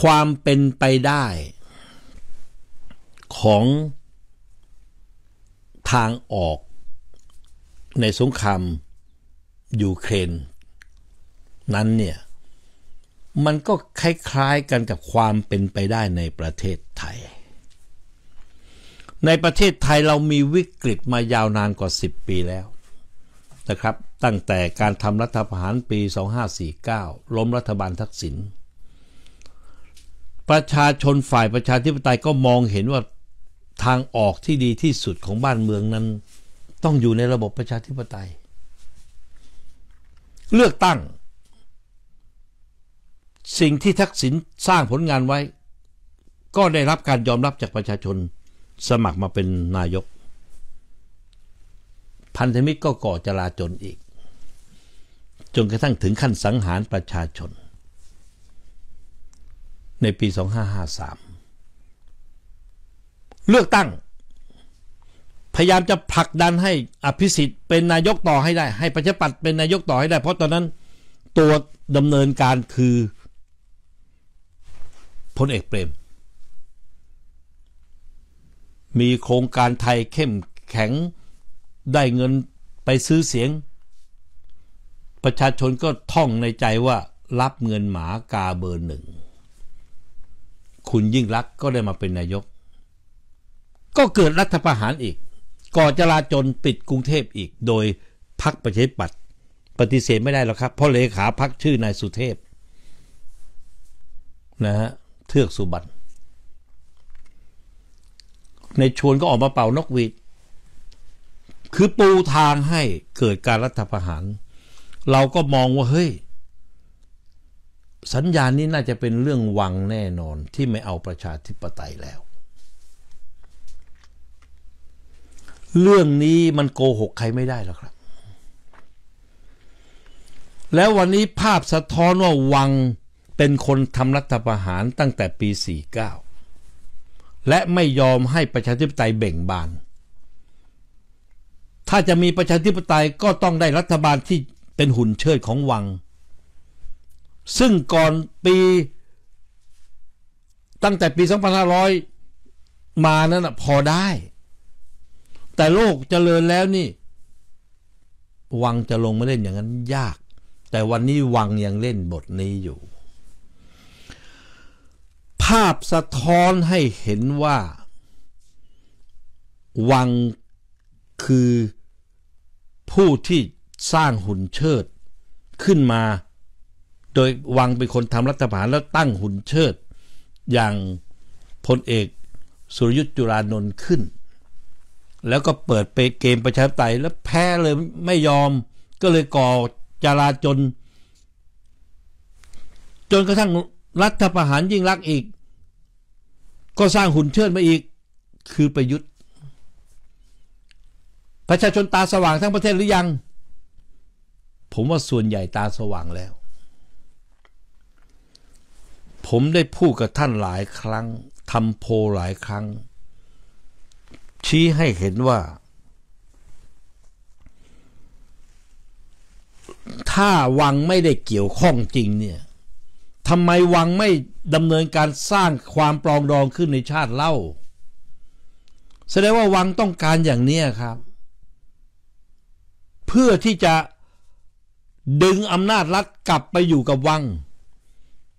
ความเป็นไปได้ ของทางออกในสงครามยูเครนนั้นเนี่ย มันก็คล้าย ๆ กันกับความเป็นไปได้ในประเทศไทย ในประเทศไทยเรามีวิกฤตมายาวนานกว่า 10 ปีแล้วนะครับ ตั้งแต่การทำรัฐประหารปี 2549ล้มรัฐบาลทักษิณประชาชนฝ่ายประชาธิปไตยก็มองเห็นว่าทางออกที่ดีที่สุดของบ้านเมืองนั้น ต้องอยู่ในระบบประชาธิปไตย เลือกตั้ง สิ่งที่ทักษิณสร้างผลงานไว้ ก็ได้รับการยอมรับจากประชาชนสมัครมาเป็นนายกพันธมิตรก็ก่อจลาจลอีก จนกระทั่งถึงขั้นสังหารประชาชนในปี 2553 เลือกตั้ง พยายามจะผลักดันให้อภิสิทธิ์เป็นนายกต่อให้ได้ ให้ประชาปัต์เป็นนายกต่อให้ได้ เพราะตอนนั้นตัวดำเนินการคือพลเอกเปรม มีโครงการไทยเข้มแข็งได้เงินไปซื้อเสียง ประชาชนก็ท่องในใจว่ารับเงินหมากาเบอร์หนึ่งคุณยิ่งรักก็ได้มาเป็นนายก ก็เกิดรัฐประหารอีกก่อจลาจลปิดกรุงเทพอีกโดยพักประชาธิปัตย์ปฏิเสธไม่ได้หรอกครับ เพราะเลขาพักชื่อนายสุเทพนะฮะเทือกสุบรรณในชวนก็ออกมาเป่านกหวีด คือปูทางให้เกิดการรัฐประหาร เราก็มองว่าเฮ้ยสัญญาณนี้น่าจะเป็นเรื่องวังแน่นอนที่ไม่เอาประชาธิปไตยแล้ว เรื่องนี้มันโกหกใครไม่ได้หรอกครับ แล้ววันนี้ภาพสะท้อนว่าวังเป็นคนทำรัฐประหารตั้งแต่ปี 49 และไม่ยอมให้ประชาธิปไตยเบ่งบาน ถ้าจะมีประชาธิปไตยก็ต้องได้รัฐบาลที่เป็นหุ่นเชิดของวังซึ่งก่อนปีตั้งแต่ปี 2500 มานั้นพอได้ แต่โลกจเจริญแล้วนี่ วังจะลงมาเล่นอย่างนั้นยาก แต่วันนี้วังยังเล่นบทนี้อยู่ ภาพสะท้อนให้เห็นว่า วังคือผู้ที่สร้างหุ่นเชิดขึ้นมาโดยวังเป็นคนทำรัฐประหารแล้วตั้งหุ่นเชิด อย่างพลเอกสุรยุทธ์จุลานนท์ขึ้น แล้วก็เปิดไปเกมประชาธิปไตยแล้วแพ้เลยไม่ยอมก็เลยก่อจลาจน จนกระทั่งรัฐประหารยิ่งรักอีก ก็สร้างหุ่นเชิดมาอีก คือประยุทธ์ประชาชนตาสว่างทั้งประเทศหรือยัง ผมว่าส่วนใหญ่ตาสว่างแล้วผมได้พูดกับท่านหลายครั้ง ทำโพหลายครั้ง ชี้ให้เห็นว่า ถ้าวังไม่ได้เกี่ยวข้องจริงเนี่ย ทำไมวังไม่ดำเนินการสร้างความปลองดองขึ้นในชาติเล่าแสดงว่าวังต้องการอย่างนี้ครับ เพื่อที่จะดึงอำนาจรัฐกลับไปอยู่กับวัง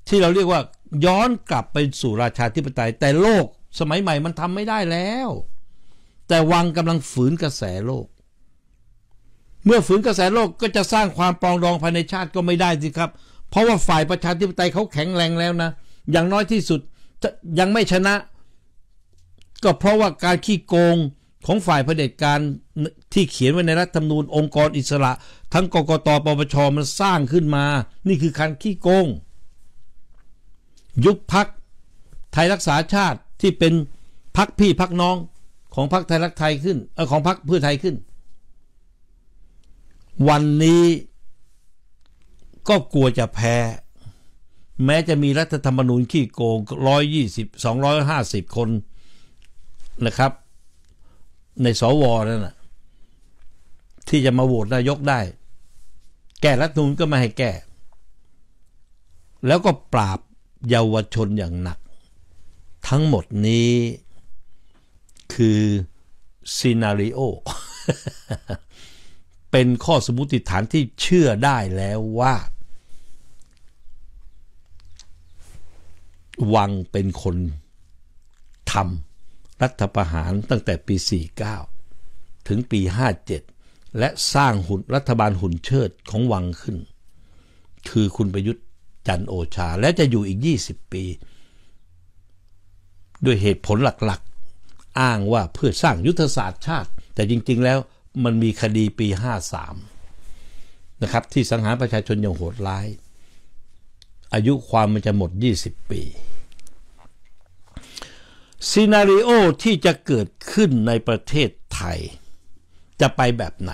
ที่เราเรียกว่าย้อนกลับไปสู่ราชาธิปไตยแต่โลกสมัยใหม่มันทำไม่ได้แล้ว แต่วังกำลังฝืนกระแสโลก เมื่อฝืนกระแสโลกก็จะสร้างความปรองดองภายในชาติก็ไม่ได้สิครับ เพราะว่าฝ่ายประชาธิปไตยเขาแข็งแรงแล้วนะอย่างน้อยที่สุดยังไม่ชนะ ก็เพราะว่าการขี้โกงของฝ่ายเผด็จการที่เขียนไว้ในรัฐธรรมนูญองค์กรอิสระ ทั้งกกตปปชมันสร้างขึ้นมา นี่คือการขี้โกงยุบพักไทยรักษาชาติที่เป็นพักพี่พักน้องของพักไทยรักไทยขึ้นเออของพักเพื่อไทยขึ้น วันนี้ก็กลัวจะแพ้ แม้จะมีรัฐธรรมนูญขี้โกงรร้้อออยยยี่สสิบงห้าสิบคนนะครับ ในสวนั่นนะที่จะมาโหวตนายกได้ แก้รัฐธรรมนูญก็ไม่ให้แก้ แล้วก็ปราบเยาวชนอย่างหนัก ทั้งหมดนี้คือซีนารีโอ เป็นข้อสมมติฐานที่เชื่อได้แล้วว่า วังเป็นคนทำรัฐประหารตั้งแต่ปี 49 ถึงปี 57 และสร้างหุ่นรัฐบาลหุ่นเชิดของวังขึ้น คือคุณประยุทธ์จันโอชาและจะอยู่อีก 20 ปี ด้วยเหตุผลหลักๆ อ้างว่าเพื่อสร้างยุทธศาสตร์ชาติ แต่จริง ๆแล้วมันมีคดีปี 53 นะครับ ที่สังหารประชาชนอย่างโหดร้าย อายุความมันจะหมด 20 ปี ซีนารีโอที่จะเกิดขึ้นในประเทศไทย จะไปแบบไหน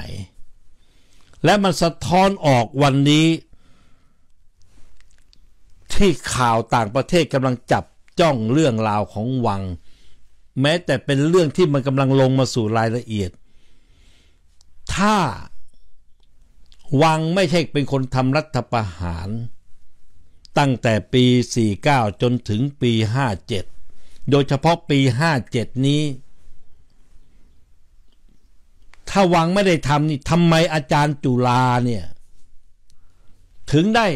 และมันสะท้อนออกวันนี้ที่ข่าวต่างประเทศกำลังจับจ้องเรื่องราวของวัง แม้แต่เป็นเรื่องที่มันกำลังลงมาสู่รายละเอียด ถ้าวังไม่ใช่เป็นคนทำรัฐประหาร ตั้งแต่ปี 49 จนถึงปี 57 โดยเฉพาะปี 57 นี้ ถ้าวังไม่ได้ทำนี่ทำไมอาจารย์จุลาเนี่ย ถึงได้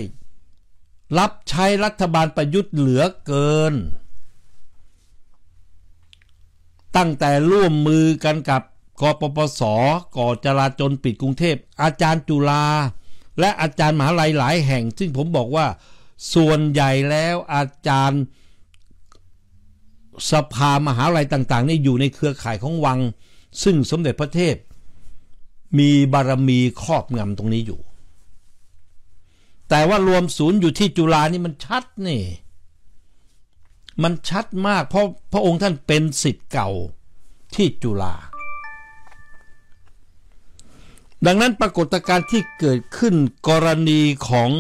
รับใช้รัฐบาลประยุทธ์เหลือเกิน ตั้งแต่ร่วมมือกันกับกปปสก่อจราจนปิดกรุงเทพ อาจารย์จุลาและอาจารย์มหาลัยหลายแห่ง ซึ่งผมบอกว่าส่วนใหญ่แล้วอาจารย์สภามหาลัยต่างๆนี่อยู่ในเครือข่ายของวัง ซึ่งสมเด็จพระเทพ มีบารมีครอบงำตรงนี้อยู่แต่ว่ารวมศูนย์อยู่ที่จุฬานี่มันชัดนี่ มันชัดมากเพราะพระองค์ท่านเป็นสิทธิ์เก่าที่จุฬาดังนั้นปรากฏการณ์ที่เกิดขึ้นกรณีของ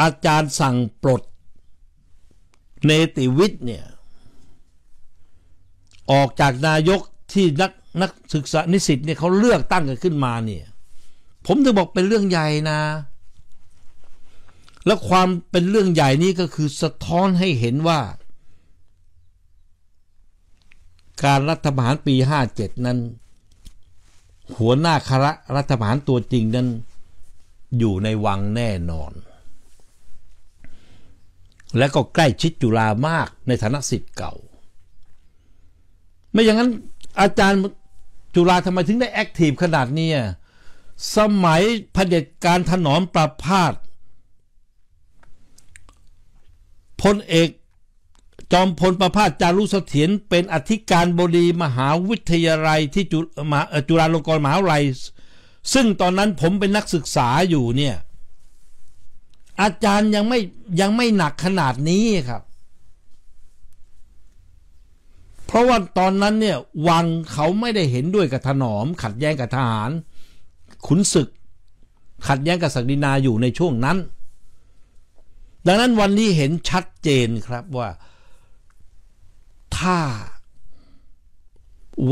อาจารย์สั่งปลดเนติวิทย์เนี่ย ออกจากนายกที่นักนักศึกษานิสิตเนี่ยเขาเลือกตั้งกันขึ้นมาเนี่ยผมถึงบอกเป็นเรื่องใหญ่นะ และความเป็นเรื่องใหญ่นี้ก็คือสะท้อนให้เห็นว่า การรัฐบาลปี 57 นั้น หัวหน้าคณะรัฐบาลตัวจริงนั้นอยู่ในวังแน่นอน และก็ใกล้ชิดจุฬามากในฐานะสิทธิ์เก่า ไม่อย่างนั้นอาจารย์จุฬาทำไมถึงได้แอคทีฟขนาดนี้สมัยเผด็จการถนอมประพาสพลเอกจอมพลประพาสจารุเสถียรเป็นอธิการบดีมหาวิทยาลัยที่จุจุฬาลงกรณ์มหาวิทยาลัยซึ่งตอนนั้นผมเป็นนักศึกษาอยู่เนี่ย อาจารย์ยังไม่ยังไม่หนักขนาดนี้ครับ เพราะว่าตอนนั้นเนี่ย วังเขาไม่ได้เห็นด้วยกับถนอมขัดแย้งกับทหารขุนศึกขัดแย้งกับศักดินาอยู่ในช่วงนั้น ดังนั้นวันนี้เห็นชัดเจนครับว่า ถ้า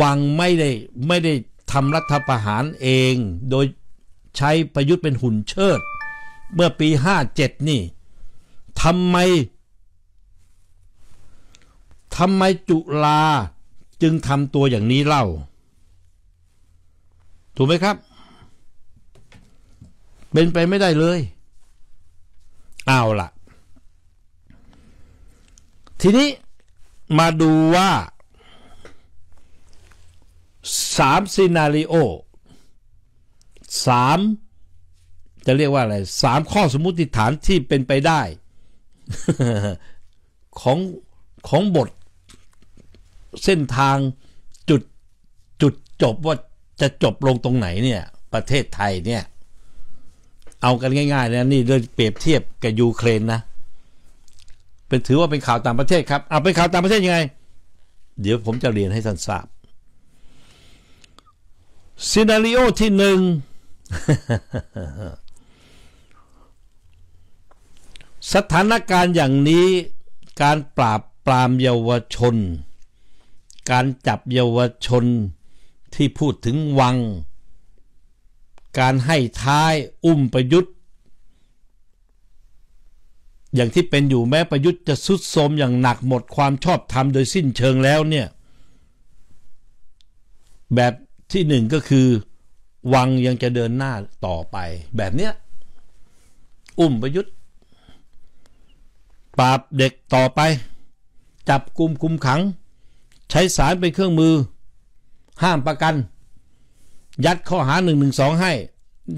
วังไม่ได้ไม่ได้ทำรัฐประหารเอง โดยใช้ประยุทธ์เป็นหุ่นเชิด เมื่อปี 57 นี่ทำไมทำไมจุลาจึงทำตัวอย่างนี้เล่าถูกไหมครับเป็นไปไม่ได้เลย เอาล่ะ ทีนี้มาดูว่าสามซีนารีโอสามจะเรียกว่าอะไรสามข้อสมมติฐานที่เป็นไปได้ของของบท เส้นทางจุดจุดจบว่าจะจบลงตรงไหนเนี่ย ประเทศไทยเนี่ยเอากันง่าย ๆ นะนี่เลยเปรียบเทียบกับยูเครนนะ เป็นถือว่าเป็นข่าวต่างประเทศครับเอาเป็นข่าวต่างประเทศยังไงเดี๋ยวผมจะเรียนให้ท่านทราบซีนารีโอที่หนึ่งสถานการณ์อย่างนี้การปราบปรามเยาวชน การจับเยาวชนที่พูดถึงวังการให้ท้ายอุ้มประยุทธ์ อย่างที่เป็นอยู่แม้ประยุทธ์จะสุดโทมอย่างหนักหมดความชอบธรรมโดยสิ้นเชิงแล้วเนี่ยแบบที่หนึ่งก็คือวังยังจะเดินหน้าต่อไป แบบเนี้ยอุ้มประยุทธ์ ปราบเด็กต่อไป จับกลุ่มคุมขัง ใช้สารเป็นเครื่องมือห้ามประกันยัดข้อหาหนึ่่งงงหนึสอให้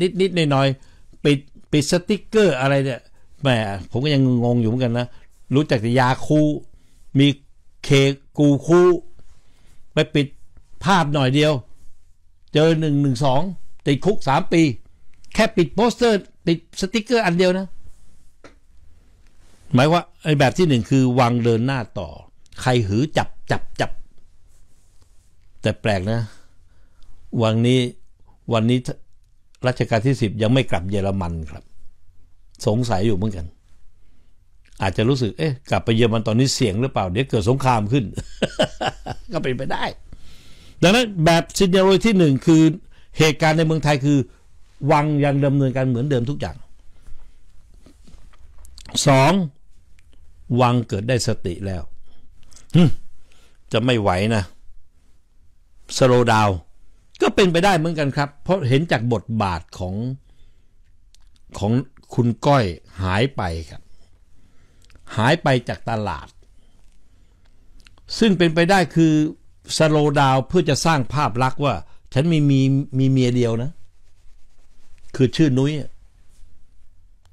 นิดนิดหน่อยหน่อยปิดปิดสติกเกอร์อะไรเนี่ยแหมผมก็ยังงงอยู่เหมือนกันนะ รู้จักแต่ยาคูมีเคกูคูไปปิดภาพหน่อยเดียว เจอหนึ่งหนึ่งสองติดคุกสามปี แค่ปิดโปสเตอร์ปิดสติกเกอร์อันเดียวนะ หมายว่าไอ้แบบที่หนึ่งคือวางเดินหน้าต่อ ใครหือจับจับจับแต่แปลกนะวันนี้วันนี้รัชกาลที่สิบยังไม่กลับเยอรมันครับ สงสัยอยู่เหมือนกัน อาจจะรู้สึกเอ๊ะกลับไปเยอรมันตอนนี้เสี่ยงหรือเปล่าเดี๋ยวเกิดสงครามขึ้น ก็เป็นไปได้ ดังนั้นแบบซีเนโรที่หนึ่งคือเหตุการณ์ในเมืองไทยคือ วังยังดำเนินการเหมือนเดิมทุกอย่างสองวังเกิดได้สติแล้ว จะไม่ไหวนะสโลดาวก็เป็นไปได้เหมือนกันครับ เพราะเห็นจากบทบาทของของคุณก้อยหายไปครับ หายไปจากตลาด ซึ่งเป็นไปได้คือ สโลดาวเพื่อจะสร้างภาพลักษณ์ว่า ฉันมีมีมีเมียเดียวนะ คือชื่อนุ้ย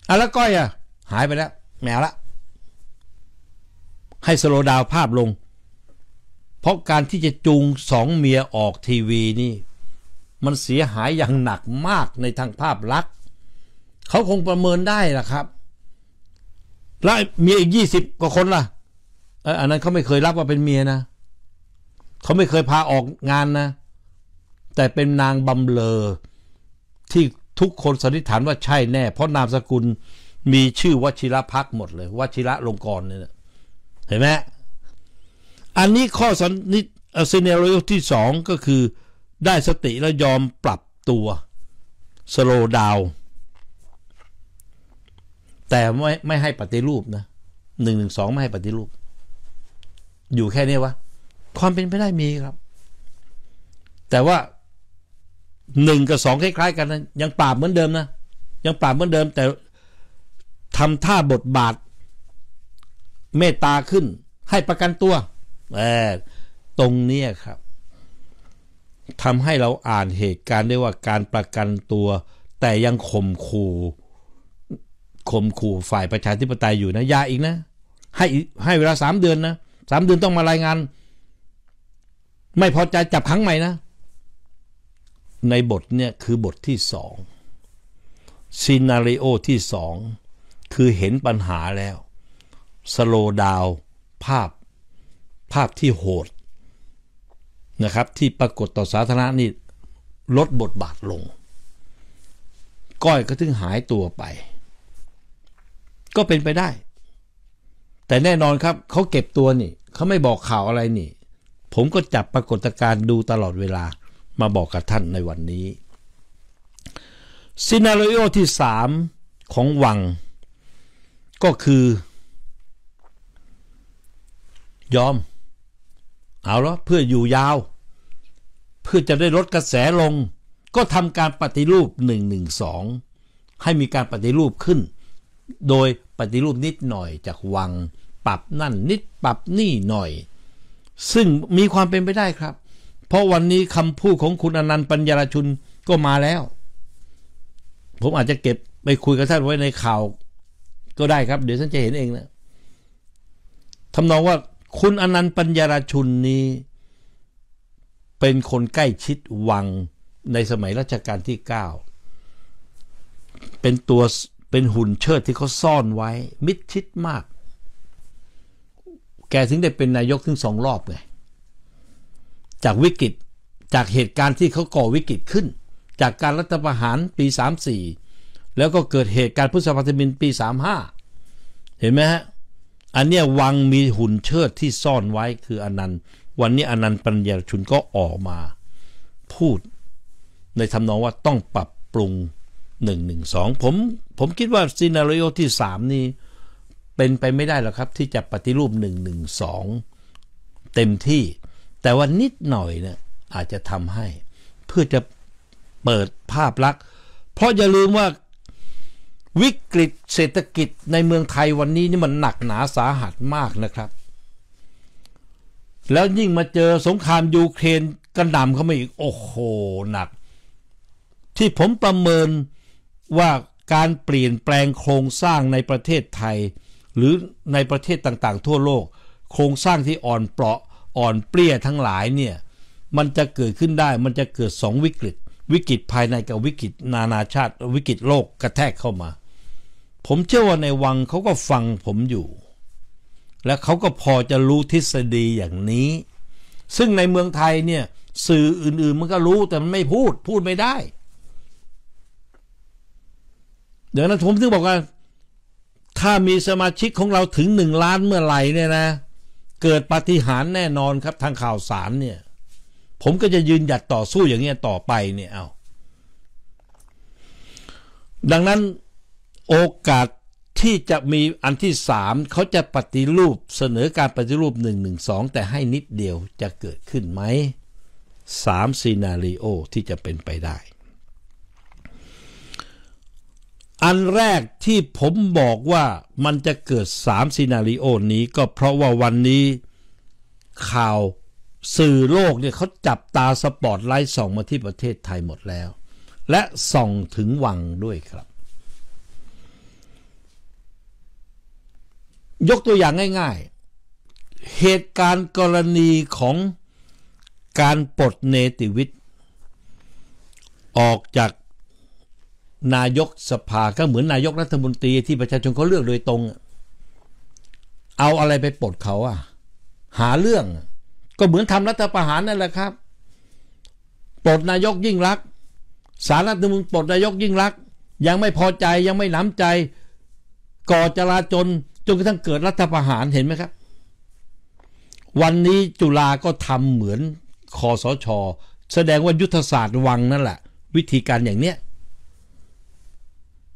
อ่ะแล้วก้อยอ่ะ หายไปแล้ว แมวละให้สโลดาวภาพลง เพราะการที่จะจูงสองเมียออกทีวีนี่มันเสียหายอย่างหนักมากในทางภาพลักษณ์เขาคงประเมินได้ล่ะครับ แล้วมีอีกยี่สิบกว่าคนล่ะอันนั้นเขาไม่เคยรับว่าเป็นเมียนะ เขาไม่เคยพาออกงานนะ แต่เป็นนางบำเลอที่ทุกคนสันนิษฐานว่าใช่แน่ เพราะนามสกุลมีชื่อวชิระพักหมดเลยวชิระลงกรเนี่ยเห็นไหมอันนี้ข้อสันนิษเซเนโรที่สองก็คือได้สติแล้วยอมปรับตัวสโลดาวแต่ไม่ไม่ให้ปฏิรูปนะหนึ่งหนึ่งสองไม่ให้ปฏิรูป อยู่แค่นี้วะ ความเป็นไปได้มีครับ แต่ว่าหนึ่งกับสองคล้ายๆกันนะยังปราบเหมือนเดิมนะ ยังปราบเหมือนเดิม แต่ทำท่าบทบาทเมตตาขึ้น ให้ประกันตัวเออตรงนี้ครับทำให้เราอ่านเหตุการณ์ได้ว่าการประกันตัว แต่ยังข่มขู่ข่มขู่ฝ่ายประชาธิปไตยอยู่นะยาอีกนะ ให้ให้เวลาสามเดือนนะสามเดือนต้องมารายงาน ไม่พอใจจับครั้งใหม่นะ ในบทเนี่ยคือบทที่สองซีนารีโอที่สองคือเห็นปัญหาแล้ว สโลดาวภาพภาพที่โหดนะครับ ที่ปรากฏต่อสาธารณะนี่ ลดบทบาทลง ก้อยก็ถึงหายตัวไป ก็เป็นไปได้ แต่แน่นอนครับ เขาเก็บตัวนี่ เขาไม่บอกข่าวอะไรนี่ ผมก็จับปรากฏการณ์ดูตลอดเวลามาบอกกับท่านในวันนี้ซีนารีโอที่สามของวัง ก็คือ ยอม เอาละเพื่ออยู่ยาวเพื่อจะได้ลดกระแสลง ก็ทำการปฏิรูป 112 ให้มีการปฏิรูปขึ้น โดยปฏิรูปนิดหน่อยจากวังปรับนั่นนิดปรับนี่หน่อย ซึ่งมีความเป็นไปได้ครับ เพราะวันนี้คำพูดของคุณอนันต์ปัญญาชุนก็มาแล้ว ผมอาจจะเก็บไปคุยกับท่านไว้ในข่าว ก็ได้ครับเดี๋ยวท่านจะเห็นเองนะทำนองว่าคุณอนันต์ปัญญาชุนนี้เป็นคนใกล้ชิดวังในสมัยรัชกาลที่ 9 เป็นตัวเป็นหุ่นเชิดที่เขาซ่อนไว้มิดชิดมาก แกถึงได้เป็นนายกถึงสองรอบไงจากวิกฤตจากเหตุการณ์ที่เขาก่อวิกฤตขึ้น จากการรัฐประหารปี34 แล้วก็เกิดเหตุการณ์พุทธภาธมินปี35เห็นไหมฮะ อันเนี้ยวังมีหุ่นเชิดที่ซ่อนไว้คืออนันต์วันนี้อนันต์ปัญญาชุนก็ออกมา พูดในทำนองว่าต้องปรับปรุง1นึผมผมคิดว่าซีนารีโอที่สามนี่เป็นไปไม่ได้หรอกครับ ที่จะปฏิรูป1นึเต็มที่แต่ว่านิดหน่อยเนี่ยอาจจะทำให้ เพื่อจะเปิดภาพลักษณ์เพราะอย่าลืมว่า วิกฤตเศรษฐกิจในเมืองไทยวันนี้นี่มันหนักหนาสาหัสมากนะครับแล้วยิ่งมาเจอสงครามยูเครนกระหน่ำเข้ามาอีกโอ้โหหนัก ที่ผมประเมินว่าการเปลี่ยนแปลงโครงสร้างในประเทศไทย หรือในประเทศต่างๆ ทั่วโลก โครงสร้างที่อ่อนเปราะอ่อนเปรี้ยทั้งหลายเนี่ยมันจะเกิดขึ้นได้มันจะเกิดสองวิกฤต วิกฤตภายในกับวิกฤตนานาชาติวิกฤตโลกกระแทกเข้ามา ผมเชื่อว่าในวังเขาก็ฟังผมอยู่และเขาก็พอจะรู้ทฤษฎีอย่างนี้ ซึ่งในเมืองไทยเนี่ย สื่ออื่นๆมันก็รู้แต่มันไม่พูดพูดไม่ได้ เดี๋ยวนะผมถึงบอกว่า ถ้ามีสมาชิกของเราถึงหนึ่งล้านเมื่อไหร่เนี่ยนะ เกิดปฏิหารแน่นอนครับทางข่าวสารเนี่ย ผมก็จะยืนหยัดต่อสู้อย่างเงี้ยต่อไปเนี่ยเอาดังนั้นโอกาสที่จะมีอันที่สามเขาจะปฏิรูปเสนอการปฏิรูปหหนนึึ่่งงสองแต่ให้นิดเดียวจะเกิดขึ้นไหมสามซีนารีโอที่จะเป็นไปได้ อันแรกที่ผมบอกว่ามันจะเกิดสามซีนารีโอนี้ก็เพราะว่าวันนี้ข่าวสื่อโลกเนี่ยเขาจับตาสปอตไลท์ส่องมาที่ประเทศไทยหมดแล้ว และส่องถึงวังด้วยครับยกตัวอย่างง่าย ๆ เหตุการณ์กรณีของการปลดเนติวิทย์ออกจากนายกสภาก็เหมือนนายกรัฐมนตรี ที่ประชาชนเขาเลือกโดยตรง เอาอะไรไปปลดเขาอ่ะหาเรื่องก็เหมือนทำรัฐประหารนั่นแหละครับปลดนายกยิ่งรัก สารรัฐมนตรีปลดนายกยิ่งรัก ยังไม่พอใจยังไม่หนำใจก่อจลาจลจนกระทั่งเกิดรัฐประหารเห็นไหมครับ วันนี้จุฬาก็ทำเหมือนคอสช แสดงว่ายุทธศาสตร์วังนั่นแหละ วิธีการอย่างเนี้ย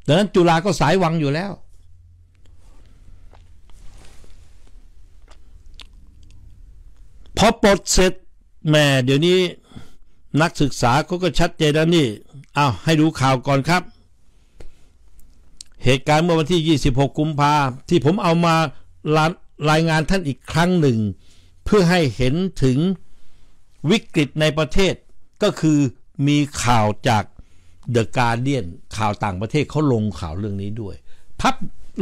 ดังนั้นจุฬาก็สายวังอยู่แล้ว พอปลดเสร็จแม่เดี๋ยวนี้นักศึกษาเขาก็ชัดเจนแล้วนี่อ้าวให้ดูข่าวก่อนครับเหตุการณ์เมื่อวันที่ 26 กุมภาที่ผมเอามารารายงานท่านอีกครั้งหนึ่ง เพื่อให้เห็นถึงวิกฤตในประเทศ ก็คือมีข่าวจากเดอะการเดียนข่าวต่างประเทศเขาลงข่าวเรื่องนี้ด้วย พับ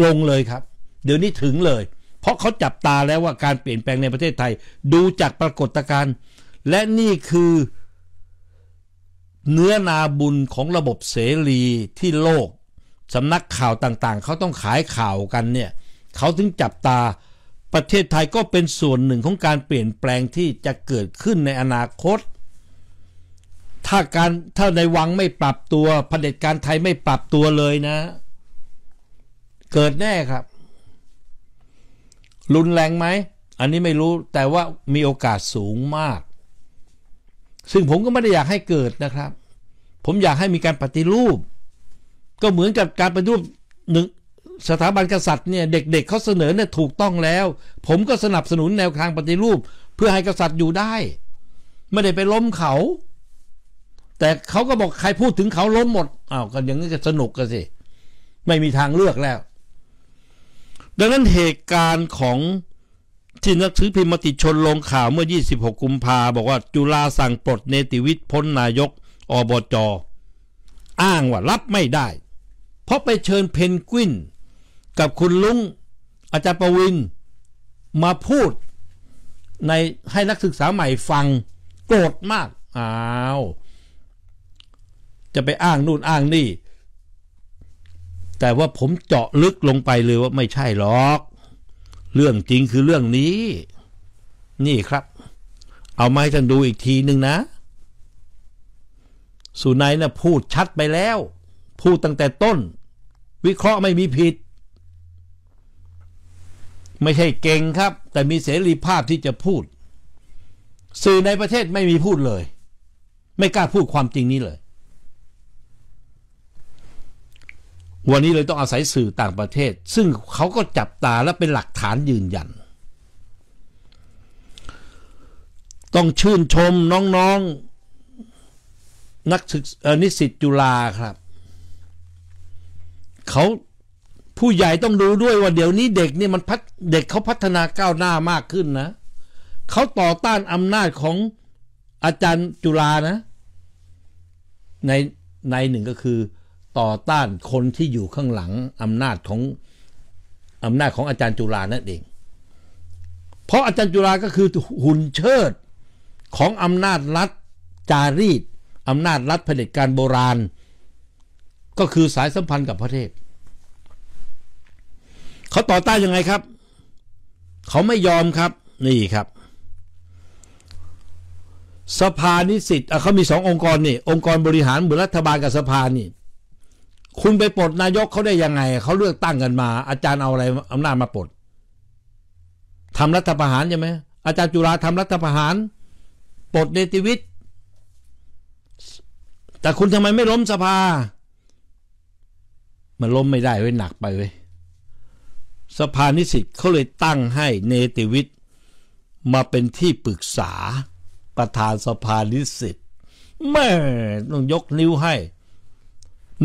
ลงเลยครับ เดี๋ยวนี้ถึงเลย เพราะเขาจับตาแล้วว่าการเปลี่ยนแปลงในประเทศไทย ดูจากปรากฏการณ์และนี่คือเนื้อนาบุญของระบบเสรีที่โลกสำนักข่าวต่างๆ เขาต้องขายข่าวกันเนี่ยเขาถึงจับตาประเทศไทยก็เป็นส่วนหนึ่งของการเปลี่ยนแปลงที่จะเกิดขึ้นในอนาคต ถ้าการถ้าในวังไม่ปรับตัวเผด็จการไทยไม่ปรับตัวเลยนะ เกิดแน่ครับ รุนแรงไหมอันนี้ไม่รู้แต่ว่ามีโอกาสสูงมาก ซึ่งผมก็ไม่ได้อยากให้เกิดนะครับ ผมอยากให้มีการปฏิรูปก็เหมือนกับการปฏิรูปหนึ่งสถาบันกษัตริย์เนี่ย เด็กๆ เขาเสนอเนี่ยถูกต้องแล้ว ผมก็สนับสนุนแนวทางปฏิรูป เพื่อให้กษัตริย์อยู่ได้ ไม่ได้ไปล้มเขา แต่เขาก็บอกใครพูดถึงเขาล้มหมดอ้าวกนอย่างนี้จะสนุกกันสิ ไม่มีทางเลือกแล้ว ดังนั้นเหตุการณ์ของ ที่นักสือพิมพ์มติชนลงข่าวเมื่อ 26 กุมภาบอกว่าจุฬาสั่งปลดเนติวิทย์พ้นนายก อบจอ้างว่ารับไม่ได้เพราะไปเชิญเพนกวินกับคุณลุงอาจารย์ประวินมาพูด ในให้นักศึกษาใหม่ฟังโกรธมาก อ้าว จะไปอ้างนู่นอ้างนี่ แต่ว่าผมเจาะลึกลงไปเลยว่าไม่ใช่หรอก เรื่องจริงคือเรื่องนี้ นี่ครับ เอามาให้ท่านดูอีกทีหนึ่งนะสุนัยนะ่ะพูดชัดไปแล้วพูดตั้งแต่ต้นวิเคราะห์ไม่มีผิด ไม่ใช่เก่งครับ แต่มีเสรีภาพที่จะพูด สื่อในประเทศไม่มีพูดเลย ไม่กล้าพูดความจริงนี้เลย วันนี้เลยต้องอาศัยสื่อต่างประเทศ ซึ่งเขาก็จับตาและเป็นหลักฐานยืนยัน ต้องชื่นชมน้องๆนนักศึกษานิสิตจุฬาครับเขาผู้ใหญ่ต้องรู้ด้วยว่าเดี๋ยวนี้เด็กเนี่ยมันพัฒเด็กเขาพัฒนาก้าวหน้ามากขึ้นนะ เขาต่อต้านอำนาจของอาจารย์จุลานะในในหนึ่งก็คือ ต่อต้านคนที่อยู่ข้างหลังอำนาจของอำนาจของอาจารย์จุลานั่นเอง เพราะอาจารย์จุลาก็คือหุ่นเชิดของอำนาจรัฐจารีตอำนาจรัฐเผด็จการโบราณก็คือสายสัมพันธ์กับพระเทพเขาต่อต้านยังไงครับเขาไม่ยอมครับ นี่ครับสภานิสิตเขามีสององค์กรนี่ องค์กรบริหารเหมือนรัฐบาลกับสภานี่คุณไปปลดนายกเขาได้ยังไงเขาเลือกตั้งกันมา อาจารย์เอาอะไรอำนาจมาปลดทำรัฐประหารใช่ไหมอาจารย์จุฬาทำรัฐประหารปลดเนติวิทย์แต่คุณทำไมไม่ล้มสภาันล้มไม่ได้เว้ยหนักไปเว้ยสภานิสิตเขาเลยตั้งให้เนติวิทย์มาเป็นที่ปรึกษาประธานสภานิสิตแม่ต้องยกนิ้วให้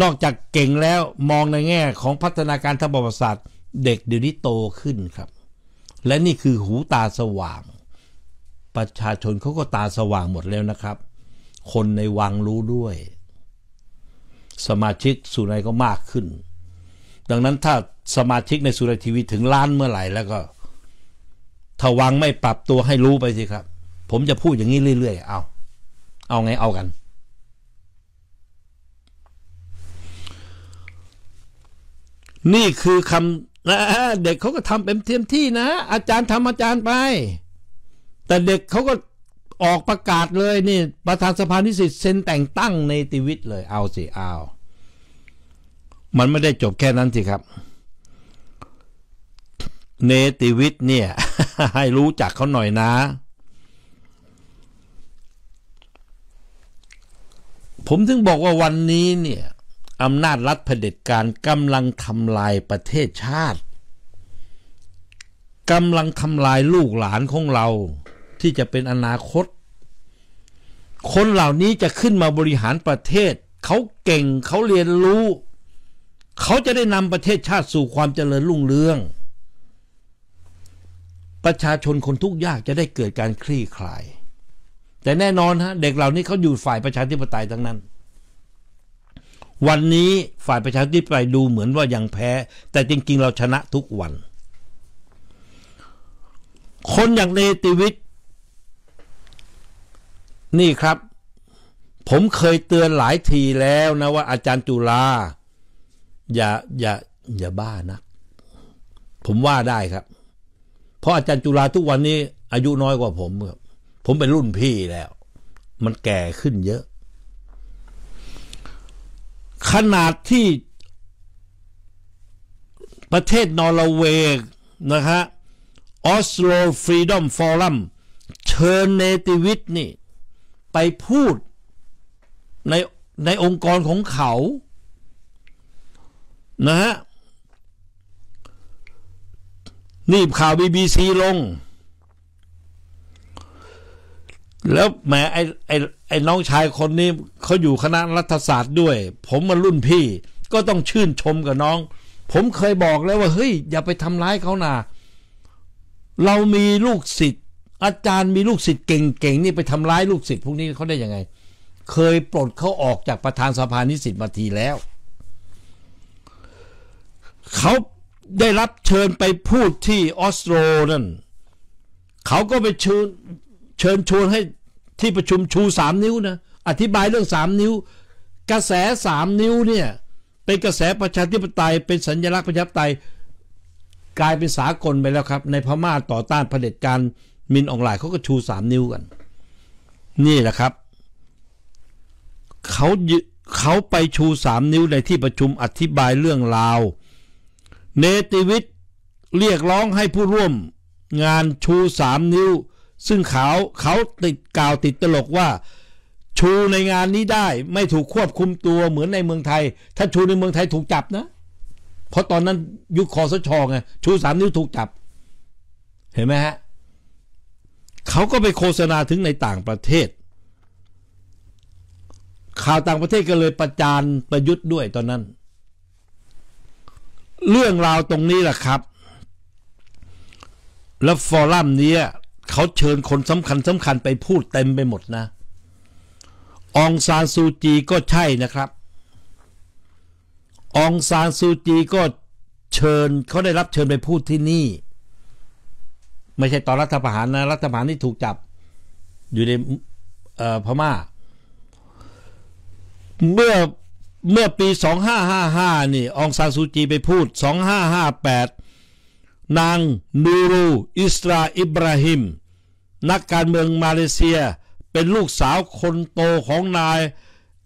นอกจากเก่งแล้วมองในแง่ของพัฒนาการทางประวัติศาสตร์เด็กเดี๋ยวนี้โตขึ้นครับ และนี่คือหูตาสว่าง ประชาชนเขาก็ตาสว่างหมดแล้วนะครับ คนในวังรู้ด้วย สมาชิกสุนัยก็มากขึ้นดังนั้นถ้าสมาชิกในสุรทีวีถึงล้านเมื่อไหร่แล้วก็ถาวังไม่ปรับตัวให้รู้ไปสิครับ ผมจะพูดอย่างนี้เรื่อยๆเอา เอาไงเอากัน นี่คือคำนะเด็กเขาก็ทำเป็นเทียมที่นะ อาจารย์ทำอาจารย์ไป แต่เด็กเขาก็ออกประกาศเลยนี่ประธานสภานิสิตเซ็นแต่งตั้งในติวิตเลยเอาสิเอามันไม่ได้จบแค่นั้นสิครับ เนติวิทย์เนี่ย ให้รู้จักเขาหน่อยนะ ผมถึงบอกว่าวันนี้เนี่ยอำนาจรัฐเผด็จการกำลังทำลายประเทศชาติกำลังทำลายลูกหลานของเรา ที่จะเป็นอนาคต คนเหล่านี้จะขึ้นมาบริหารประเทศ เขาเก่งเขาเรียนรู้เขาจะได้นำประเทศชาติสู่ความเจริญรุ่งเรือง ประชาชนคนทุกยากจะได้เกิดการคลี่คลายแต่แน่นอนฮะเด็กเหล่านี้เขาอยู่ฝ่ายประชาธิปไตยทั้งนั้น วันนี้ฝ่ายประชาธิปไตยดูเหมือนว่ายังแพ้ แต่จริงๆเราชนะทุกวัน คนอย่างเนติวิทย์นี่ครับ ผมเคยเตือนหลายทีแล้วนะว่าอาจารย์จุฬาอย่าอย่าอย่าบ้านะผมว่าได้ครับ เพราะอาจารย์จุฬาทุกวันนี้ อายุน้อยกว่าผมครับผมเป็นรุ่นพี่แล้ว มันแก่ขึ้นเยอะ ขนาดที่ประเทศนอร์เวย์นะฮะออสโลฟรีดอมฟอรัมเชิญเนติวิทนี่ไปพูดในในองค์กรของเขานะฮะนี่ข่าวบีบีซีลง แล้วแหมไอ้ไอ้ไอ้น้องชายคนนี้เขาอยู่คณะรัฐศาสตร์ด้วย ผมมารุ่นพี่ ก็ต้องชื่นชมกับน้อง ผมเคยบอกแล้วว่า เฮ้ย อย่าไปทำร้ายเขานาเรามีลูกศิษย์อาจารย์มีลูกศิษย์เก่งๆนี่ไปทำร้ายลูกศิษย์พวกนี้เขาได้ยังไง เคยปลดเขาออกจากประธานสภานิสิตมาทีแล้วเขาได้รับเชิญไปพูดที่ออสโตรนั่นเขาก็ไปเชิญเชิญชวนให้ที่ประชุมชูสามนิ้วนะ อธิบายเรื่องสามนิ้ว กระแสสามนิ้วเนี่ยเป็นกระแสประชาธิปไตยเป็นสัญลักษณ์ประชาธิปไตยกลายเป็นสากลไปแล้วครับ ในพม่าต่อต้านเผด็จการมินออหไลน์เขาก็ชูสามนิ้วกัน นี่แหละครับเขาเขาไปชูสามนิ้วในที่ประชุมอธิบายเรื่องราวเนติวิทย์เรียกร้องให้ผู้ร่วมงานชูสามนิ้ว ซึ่งเขาเขาติดกล่าวติดตลกว่า ชูในงานนี้ได้ไม่ถูกควบคุมตัวเหมือนในเมืองไทย ถ้าชูในเมืองไทยถูกจับนะเพราะตอนนั้นยุคคอสชไงชูสามนิ้วถูกจับ เห็นไหมฮะเขาก็ไปโฆษณาถึงในต่างประเทศ ข่าวต่างประเทศก็เลยประจานประยุทธ์ด้วยตอนนั้นเรื่องราวตรงนี้แหละครับ แล้วฟอรัมนี้เขาเชิญคนสำคัญสำคัญไปพูดเต็มไปหมดนะองซาน ซูจีก็ใช่นะครับองซานซูจีก็เชิญเขาได้รับเชิญไปพูดที่นี่ ไม่ใช่ตอนรัฐประหารนะรัฐประหารที่ถูกจับอยู่ในพม่าเมื่อเมื่อปี 2555 นี่องซานซูจีไปพูด 2558 นางนูรู อิสราอิบราฮิม นักการเมืองมาเลเซียเป็นลูกสาวคนโตของนาย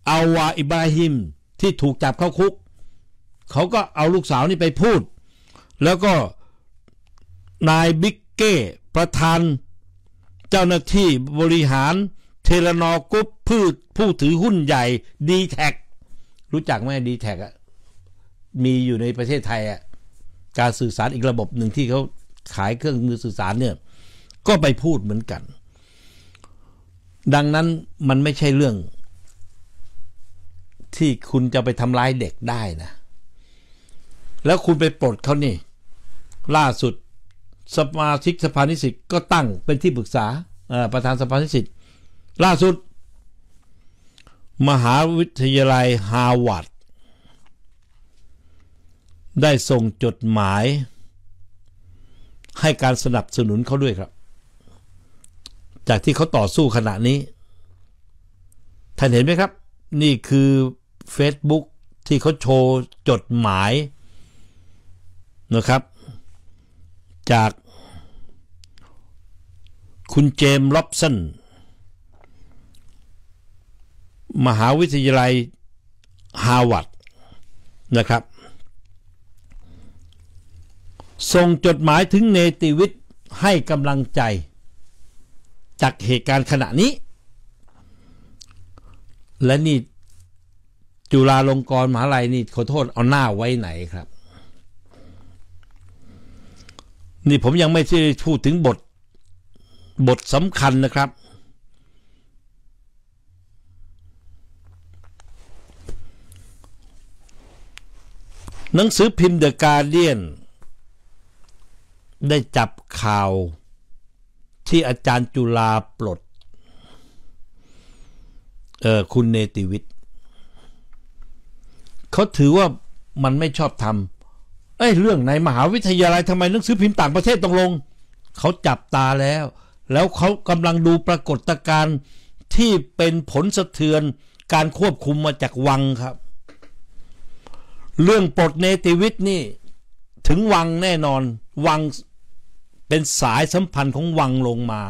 อาวาอิบราฮิม ที่ถูกจับเข้าคุก เขาก็เอาลูกสาวนี่ไปพูด แล้วก็นายบิ๊กเก้ประธานเจ้าหน้าที่บริหารเทเลนอกุปพืชผู้ถือหุ้นใหญ่ดีแท็กรู้จักไหมดีแท็กมีอยู่ในประเทศไทยอะการสื่อสารอีกระบบหนึ่งที่เขาขายเครื่องมือสื่อสารเนี่ยก็ไปพูดเหมือนกัน ดังนั้นมันไม่ใช่เรื่อง ที่คุณจะไปทำร้ายเด็กได้นะ แล้วคุณไปปลดเขานี่ล่าสุดสมาชิกสภานิสิตก็ตั้งเป็นที่ปรึกษาประธานสภานิสิตล่าสุดมหาวิทยาลัยฮาวาร์ดได้ส่งจดหมายให้การสนับสนุนเขาด้วยครับ จากที่เขาต่อสู้ขณะนี้ ท่านเห็นไหมครับนี่คือเฟซ e ุ๊กที่เขาโชว์จดหมายนะครับจากคุณเจมส์ล็อบสันมหาวิทยาลัยฮาวาดนะครับส่งจดหมายถึงเนติวิทย์ให้กำลังใจ จากเหตุการณ์ขณะนี้ และนี่จุฬาลงกรณ์มหาลัย นี่ขอโทษเอาหน้าไว้ไหนครับ นี่ผมยังไม่ได้พูดถึงบทบทสำคัญนะครับหนังสือพิมพ์เดอะการเดียน ได้จับข่าวที่อาจารย์จุลาปลดเออคุณเนติวิทย์เขาถือว่ามันไม่ชอบทำเอ้ยเรื่องในมหาวิทยาลัยทำไม หนังสือพิมพ์ต่างประเทศต้องลงเขาจับตาแล้ว แล้วเขากำลังดูปรากฏการณ์ที่เป็นผลสะเทือนการควบคุมมาจากวังครับเรื่องปลดเนติวิทนี่ถึงวังแน่นอนวังเป็นสายสัมพันธ์ของวังลงมา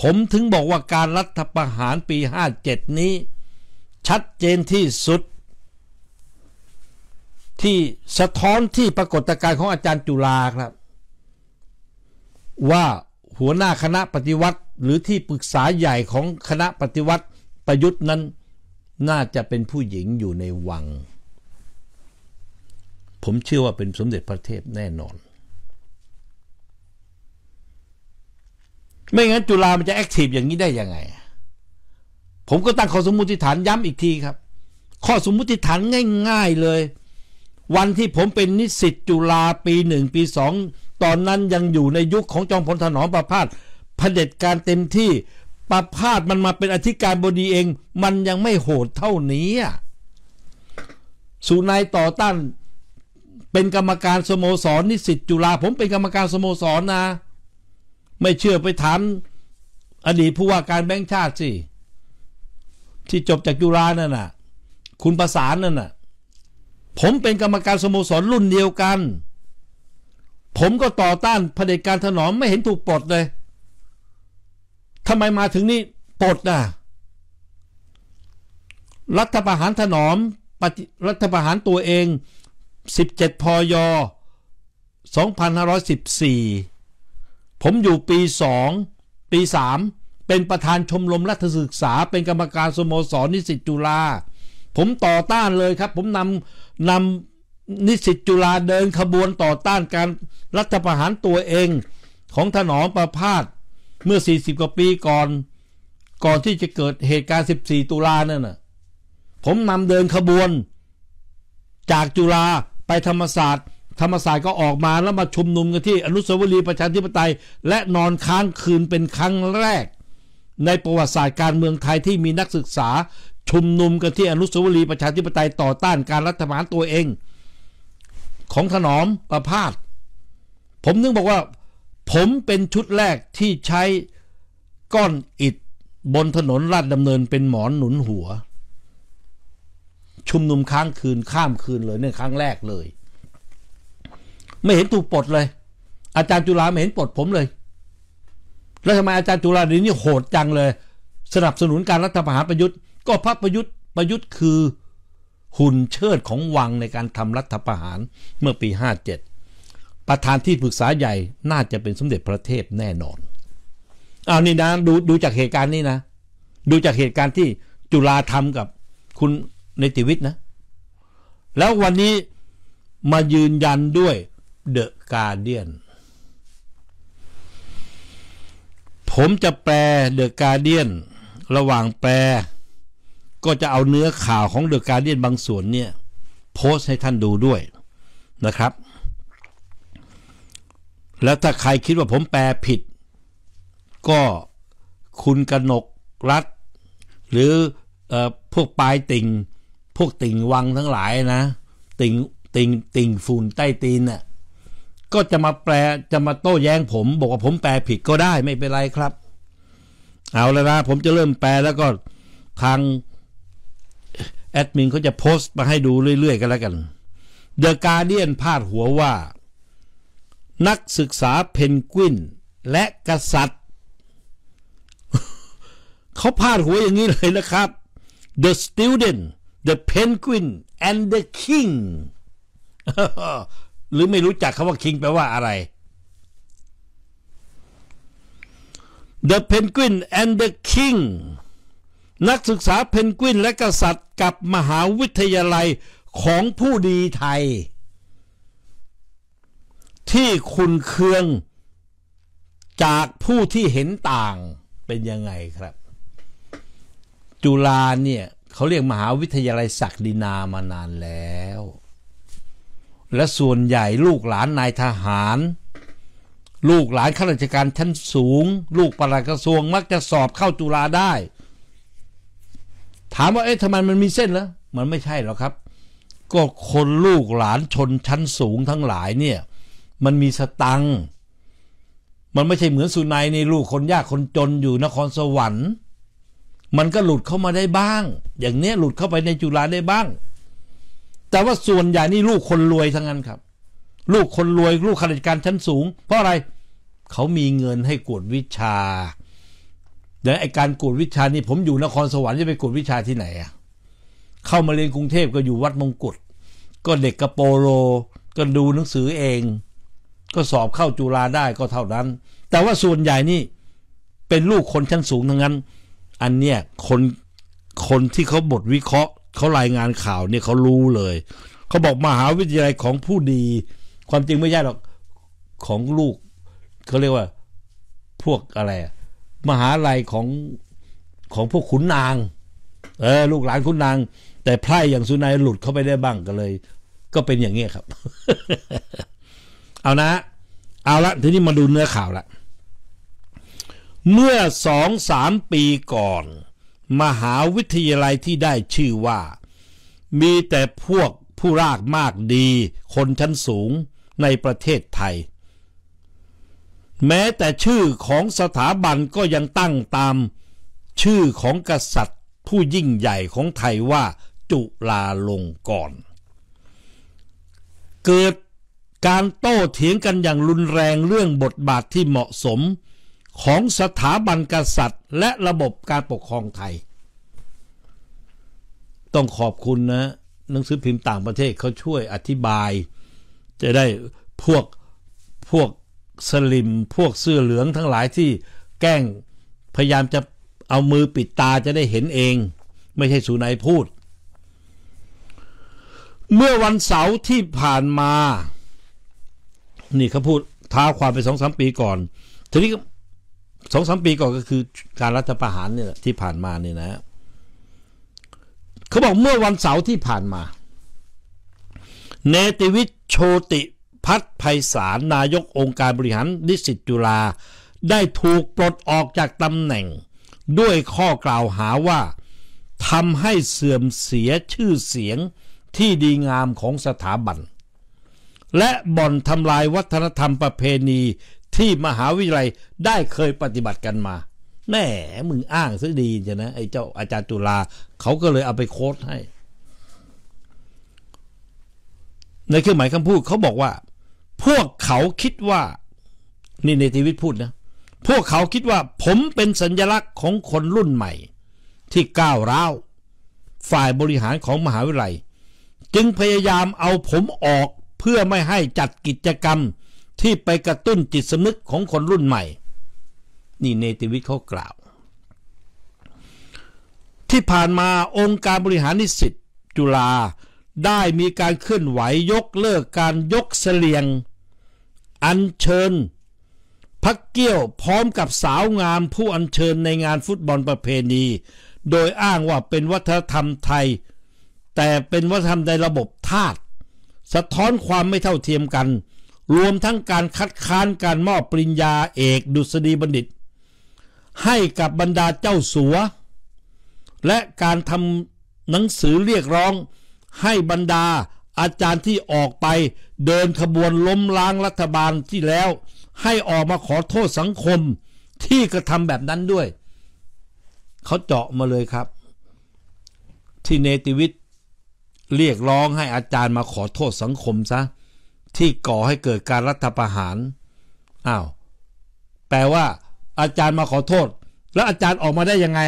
ผมถึงบอกว่าการรัฐประหารปี 57 นี้ ชัดเจนที่สุด ที่สะท้อนที่ปรากฏการณ์ของอาจารย์จุฬาครับ ว่าหัวหน้าคณะปฏิวัติหรือที่ปรึกษาใหญ่ของคณะปฏิวัติประยุทธ์นั้น น่าจะเป็นผู้หญิงอยู่ในวังผมเชื่อว่าเป็นสมเด็จพระเทพแน่นอน ไม่งั้นจุฬามันจะแอคทีฟอย่างนี้ได้ยังไง ผมก็ตั้งข้อสมมติฐานย้ำอีกทีครับ ข้อสมมติฐานง่ายๆเลย วันที่ผมเป็นนิสิตจุฬาปีหนึ่งปีสอง ตอนนั้นยังอยู่ในยุคของจอมพลถนอมประพาสเผด็จการเต็มที่ ประพาสมันมาเป็นอธิการบดีเอง มันยังไม่โหดเท่านี้สุนายต่อต้านเป็นกรรมการสโมสรนิสิตจุฬาผมเป็นกรรมการสโมสรนะ ไม่เชื่อไปถามอดีตผู้ว่าการแบงค์ชาติสิที่จบจากจุฬานั่นน่ะคุณประสานนั่นน่ะผมเป็นกรรมการสโมสรรุ่นเดียวกัน ผมก็ต่อต้านเผด็จการถนอมไม่เห็นถูกปลดเลยทำไมมาถึงนี่ปลดน่ะรัฐประหารถนอมรัฐประหารตัวเอง17 พย 2514 ผมอยู่ปี 2 ปี 3 เป็นประธานชมรมรัฐศึกษาเป็นกรรมการสโมสรนิสิตจุฬาผมต่อต้านเลยครับ ผมนำนำนิสิตจุฬาเดินขบวนต่อต้านการรัฐประหารตัวเองของถนอมประพาสเมื่อ 40กว่าปีก่อน ก่อนที่จะเกิดเหตุการณ์ 14 ตุลาเนี่ยนะผมนำเดินขบวนจากจุฬาไปธรรมศาสตร์ธรรมศาสตร์ก็ออกมาแล้วมาชุมนุมกันที่อนุสาวรีย์ประชาธิปไตย และนอนค้างคืนเป็นครั้งแรก ในประวัติศาสตร์การเมืองไทยที่มีนักศึกษา ชุมนุมกันที่อนุสาวรีย์ประชาธิปไตยต่อต้านการรัฐประหารตัวเอง ของถนอมประพาสผมนึกบอกว่าผมเป็นชุดแรกที่ใช้ก้อนอิดบนถนนลาดดำเนินเป็นหมอนหนุนหัวชุมนุมค้างคืนข้ามคืนเลยเนี่ยครั้งแรกเลย ไม่เห็นถูกปลดเลย อาจารย์จุฬาไม่เห็นปลดผมเลย แล้วทำไม อาจารย์จุฬาดีนี่โหดจังเลย สนับสนุนการรัฐประหารประยุทธ์ ก็พระประยุทธ์ประยุทธ์ คือหุ่นเชิดของวังในการทำรัฐประหารเมื่อปี 57 ประธานที่ปรึกษาใหญ่น่าจะเป็นสมเด็จพระเทพแน่นอนเอานี่นะดูดูจากเหตุการณ์นี้นะ ดูจากเหตุการณ์ที่จุฬาทำกับคุณในติวิทย์นะ แล้ววันนี้มายืนยันด้วยเดอะการเดียน ผมจะแปลเดอะการเดียนระหว่างแปลก็จะเอาเนื้อข่าวของเดอะการเดียนบางส่วนเนี่ยโพสให้ท่านดูด้วยนะครับ แล้วถ้าใครคิดว่าผมแปลผิด ก็คุณกนกรัฐ หรืออพวกปลายติ่งพวกติ่งวังทั้งหลายนะ ติ่งติ่งติ่งฝุ่นใต้ตีนเนี่ยก็จะมาแปลจะมาโต้แย้งผม บอกว่าผมแปลผิดก็ได้ไม่เป็นไรครับ เอาแล้วนะ ผมจะเริ่มแปลแล้วก็ ทาง แอดมินเขาจะโพสต์มาให้ดูเรื่อยๆกันแล้วกันเดอะการเดียนพาดหัวว่า นักศึกษาเพนกวินและกษัตริย์เขาพาดหัวอย่างนี้เลยนะครับ The student The Penguin and the King หรือไม่รู้จักคำว่า King แปลว่าอะไร The Penguin and the King นักศึกษาเพนกวินและกษัตริย์กับมหาวิทยาลัยของผู้ดีไทย ที่คุณเคือง จากผู้ที่เห็นต่างเป็นยังไงครับ จุฬาเนี่ยเขาเรียกมหาวิทยาลัยศักดินามานานแล้ว และส่วนใหญ่ลูกหลานนายทหาร ลูกหลานข้าราชการชั้นสูง ลูกปลัดกระทรวงมักจะสอบเข้าจุฬาได้ ถามว่าเอ๊ะทำไมมันมีเส้นเหรอมันไม่ใช่หรอกครับ ก็คนลูกหลานชนชั้นสูงทั้งหลายเนี่ย มันมีสตัง มันไม่ใช่เหมือนสุนัยในลูกคนยากคนจนอยู่นครสวรรค์มันก็หลุดเข้ามาได้บ้าง อย่างเนี้ยหลุดเข้าไปในจุฬาได้บ้าง แต่ว่าส่วนใหญ่นี่ลูกคนรวยทั้งนั้นครับ ลูกคนรวยลูกข้าราชการชั้นสูง เพราะอะไร เขามีเงินให้กวดวิชา เดี๋ยวไอการกวดวิชานี่ผมอยู่นครสวรรค์จะไปกวด วิชาที่ไหนอะเข้ามาเรียนกรุงเทพก็อยู่วัดมงกุฎ ก็เด็กกระโปโลก็ดูหนังสือเอง ก็สอบเข้าจุฬาได้ก็เท่านั้น แต่ว่าส่วนใหญ่นี่เป็นลูกคนชั้นสูงทั้งนั้นอันเนี้ยคนคนที่เขาบทวิเคราะห์เขารายงานข่าวเนี่ยเขารู้เลยเขาบอกมหาวิทยาลัยของผู้ดี ความจริงไม่ใช่หรอกของลูกเขาเรียกว่า พวกอะไร มหาลัยของของพวกขุนนาง เออลูกหลานขุนนาง แต่ไพร่อย่างสุนัยหลุดเข้าไปได้บ้างก็เลย ก็เป็นอย่างเงี้ยครับ เอานะเอาละ ทีนี้มาดูเนื้อข่าวละเมื่อสองสามปีก่อน มหาวิทยาลัยที่ได้ชื่อว่า มีแต่พวกผู้รากมากดีคนชั้นสูงในประเทศไทย แม้แต่ชื่อของสถาบันก็ยังตั้งตาม ชื่อของกษัตริย์ผู้ยิ่งใหญ่ของไทยว่าจุลาลงกรณ์เกิดการโต้เถียงกันอย่างรุนแรงเรื่องบทบาทที่เหมาะสมของสถาบันกษัตริย์ และระบบการปกครองไทย ต้องขอบคุณนะ หนังสือพิมพ์ต่างประเทศเขาช่วยอธิบาย จะได้พวกพวกสลิมพวกเสื้อเหลืองทั้งหลายที่แกล้ง พยายามจะเอามือปิดตาจะได้เห็นเอง ไม่ใช่สุนัยพูด เมื่อวันเสาร์ที่ผ่านมา นี่เขาพูดท้าความไปสองสามปีก่อนทีนี้สองสามปีก่อนก็คือการรัฐประหารเนี่ยที่ผ่านมาเนี่ยนะเขาบอกเมื่อวันเสาร์ที่ผ่านมา เนติวิทย์โชติพัฒภัยสารนายกองค์การบริหาร นิสิตจุฬาได้ถูกปลดออกจากตำแหน่ง ด้วยข้อกล่าวหาว่าทำให้เสื่อมเสียชื่อเสียงที่ดีงามของสถาบัน และบ่อนทำลายวัฒนธรรมประเพณีที่มหาวิทยาลัยได้เคยปฏิบัติกันมาแน่มึงอ้างซะดีจะนะไอ้เจ้าอาจารย์ตุลา เขาก็เลยเอาไปโค้ดให้ ในเครื่องหมายคำพูดเขาบอกว่า พวกเขาคิดว่า นี่ในทีวิตพูดนะ พวกเขาคิดว่าผมเป็นสัญญลักษณ์ของคนรุ่นใหม่ ที่ก้าวร้าวฝ่ายบริหารของมหาวิทยาลัย จึงพยายามเอาผมออกเพื่อไม่ให้จัดกิจกรรมที่ไปกระตุ้นจิตสำนึกของคนรุ่นใหม่ นี่เนติวิทย์เขากล่าว ที่ผ่านมาองค์การบริหารนิสิตจุฬาได้มีการเคลื่อนไหวยกเลิกการยกเสลียง อัญเชิญพักเกี้ยวพร้อมกับสาวงามผู้อัญเชิญในงานฟุตบอลประเพณี โดยอ้างว่าเป็นวัฒนธรรมไทย แต่เป็นวัฒนธรรมในระบบทาสสะท้อนความไม่เท่าเทียมกันรวมทั้งการคัดค้านการมอบปริญญาเอกดุษฎีบัณฑิต ให้กับบรรดาเจ้าสัว และการทำหนังสือเรียกร้องให้บรรดาอาจารย์ที่ออกไป เดินขบวนล้มล้างรัฐบาลที่แล้ว ให้ออกมาขอโทษสังคม ที่กระทำแบบนั้นด้วยเขาเจาะมาเลยครับที่เนติวิทย์เรียกร้องให้อาจารย์มาขอโทษสังคมซะที่ก่อให้เกิดการรัฐประหาร อ้าว แปลว่าอาจารย์มาขอโทษ แล้วอาจารย์ออกมาได้ยังไง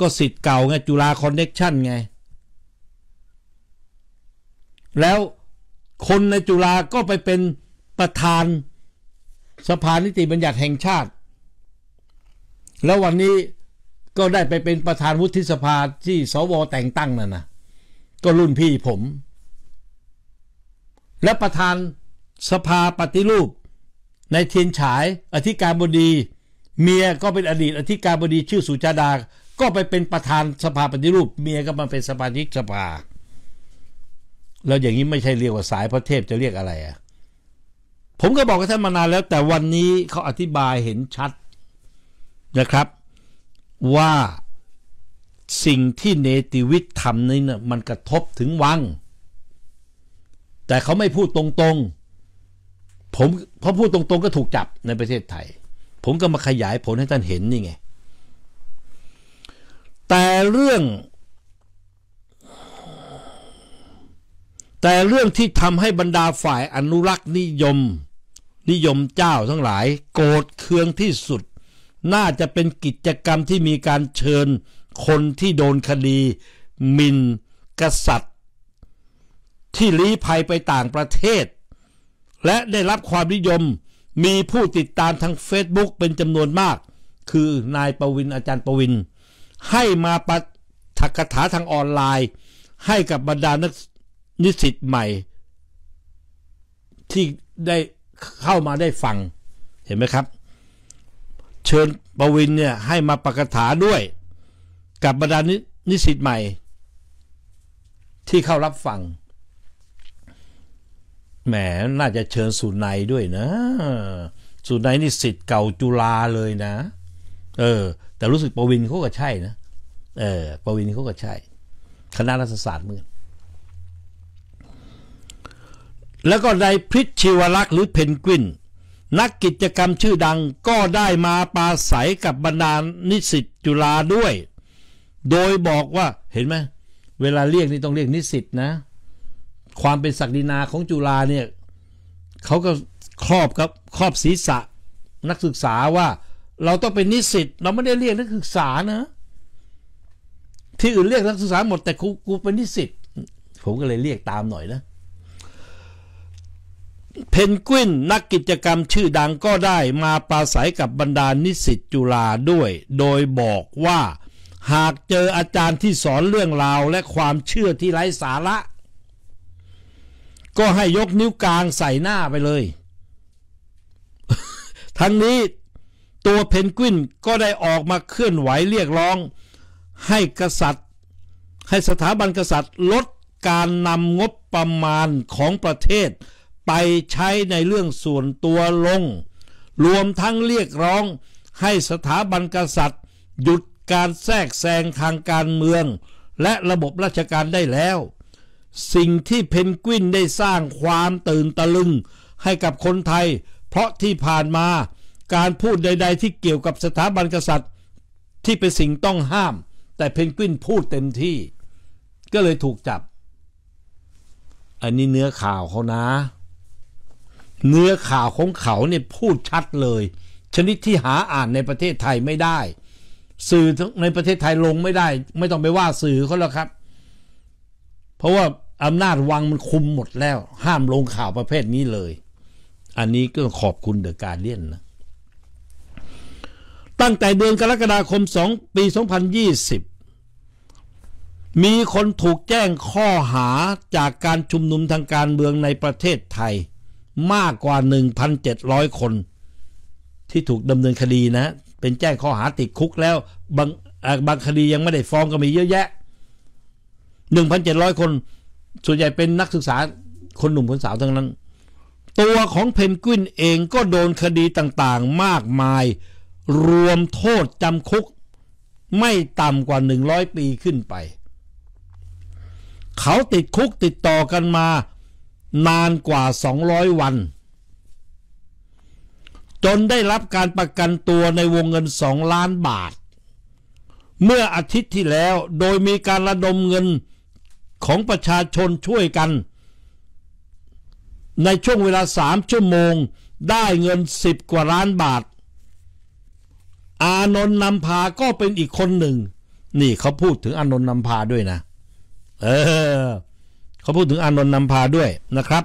ก็สิทธิ์เก่าไง จุฬาคอนเน็กชันไง แล้วคนในจุฬาก็ไปเป็นประธานสภานิติบัญญัติแห่งชาติ แล้ววันนี้ก็ได้ไปเป็นประธานวุฒิสภาที่สวแต่งตั้งนั่นนะ ก็รุ่นพี่ผมและประธานสภาปฏิรูป ในเทียนฉาย อธิการบดี เมียก็เป็นอดีต อธิการบดีชื่อสุจาดา ก็ไปเป็นประธานสภาปฏิรูป เมียก็มาเป็นสมาชิกสภาแล้วอย่างนี้ไม่ใช่เรียกว่าสายพระเทพจะเรียกอะไรอ่ะผมก็บอกกับท่านมานานแล้ว แต่วันนี้เขาอธิบายเห็นชัดนะครับ ว่าสิ่งที่เนติวิทย์ทำนี่นะมันกระทบถึงวังแต่เขาไม่พูดตรงๆ ผมพอพูดตรงๆก็ถูกจับในประเทศไทย ผมก็มาขยายผลให้ท่านเห็นนี่ไง แต่เรื่อง แต่เรื่องที่ทำให้บรรดาฝ่ายอนุรักษ์ นิยม นิยมเจ้าทั้งหลายโกรธเคืองที่สุด น่าจะเป็นกิจกรรมที่มีการเชิญคนที่โดนคดี มินกษัตริย์ที่ลี้ภัยไปต่างประเทศและได้รับความนิยมมีผู้ติดตามทาง Facebook เป็นจำนวนมาก คือนายประวินอาจารย์ประวิน ให้มาปถักคาถาทางออนไลน์ ให้กับบรรดานักนิสิตใหม่ ที่ได้เข้ามาได้ฟังเห็นไหมครับ เชิญประวินเนี่ยให้มาประกถาด้วยกับบรรดานิสิตใหม่ ที่เข้ารับฟังแหมน่าจะเชิญสุนัยด้วยนะ สุนัยนี่สิทธิ์เก่าจุลาเลยนะ เออแต่รู้สึกประวินเขาก็ใช่นะ เออประวินเขาก็ใช่ คณะรัฐศาสตร์เมือแล้วก็ในพริชชีวรักษ์หรือเพนกวิน นักกิจกรรมชื่อดังก็ได้มาปาศัยกับบรรดานิสิตจุฬาด้วย โดยบอกว่าเห็นไหมเวลาเรียกนี่ต้องเรียกนิสิตนะความเป็นศักดินาของจุฬาเนี่ยเขาก็ครอบครับครอบศีรษะ นักศึกษาว่า เราต้องเป็นนิสิตเราไม่ได้เรียกนักศึกษานะ ที่อื่นเรียกนักศึกษาหมดแต่กูกูเป็นนิสิตผมก็เลยเรียกตามหน่อยนะ เพนกวินนักกิจกรรมชื่อดังก็ได้มาปราศัยกับบรรดานิสิตจุฬาด้วย โดยบอกว่าหากเจออาจารย์ที่สอนเรื่องราว และความเชื่อที่ไร้สาระก็ให้ยกนิ้วกลางใส่หน้าไปเลย ทั้งนี้ตัวเพนกวินก็ได้ออกมาเคลื่อนไหวเรียกร้องให้กษัตริย์ ให้สถาบันกษัตริย์ลดการนำงบประมาณของประเทศ ไปใช้ในเรื่องส่วนตัวลง รวมทั้งเรียกร้อง ให้สถาบันกษัตริย์ หยุดการแทรกแซงทางการเมือง และระบบราชการได้แล้วสิ่งที่เพนกวินได้สร้างความตื่นตะลึงให้กับคนไทย เพราะที่ผ่านมาการพูดใดๆที่เกี่ยวกับสถาบันกษัตริย์ ที่เป็นสิ่งต้องห้าม แต่เพนกวินพูดเต็มที่ ก็เลยถูกจับ อันนี้เนื้อข่าวเขานะ เนื้อข่าวของเขาเนี่ยพูดชัดเลย ชนิดที่หาอ่านในประเทศไทยไม่ได้ สื่อในประเทศไทยลงไม่ได้ไม่ต้องไปว่าสื่อเขาแล้วครับเพราะว่าอำนาจวังมันคุมหมดแล้ว ห้ามลงข่าวประเภทนี้เลย อันนี้ก็ขอบคุณเดอะการเดียนนะตั้งแต่เดือนกรกฎาคม 2 ปี 2020 มีคนถูกแจ้งข้อหาจากการชุมนุมทางการเมืองในประเทศไทยมากกว่า 1,700 คน ที่ถูกดำเนินคดีนะ เป็นแจ้งข้อหาติดคุกแล้วบางบางคดียังไม่ได้ฟ้องก็มีเยอะแยะหนนึ่งพัเจ็ดร้อยคน ส่วนใหญ่เป็นนักศึกษาคนหนุ่มคนสาวทั้งนั้น ตัวของเพนกวินเองก็โดนคดีต่างๆ มากมาย รวมโทษจำคุกไม่ต่ำกว่าหนึ่งร้อยปีขึ้นไป เขาติดคุกติดต่อกันมานานกว่า 200 วัน จนได้รับการประกันตัวในวงเงิน 2 ล้านบาท เมื่ออาทิตย์ที่แล้วโดยมีการระดมเงินของประชาชนช่วยกัน ในช่วงเวลาสามชั่วโมง ได้เงินสิบกว่าล้านบาท อานนท์นำพาก็เป็นอีกคนหนึ่ง นี่เขาพูดถึงอานนท์นำพาด้วยนะ เออเขาพูดถึงอานนท์นำพาด้วยนะครับ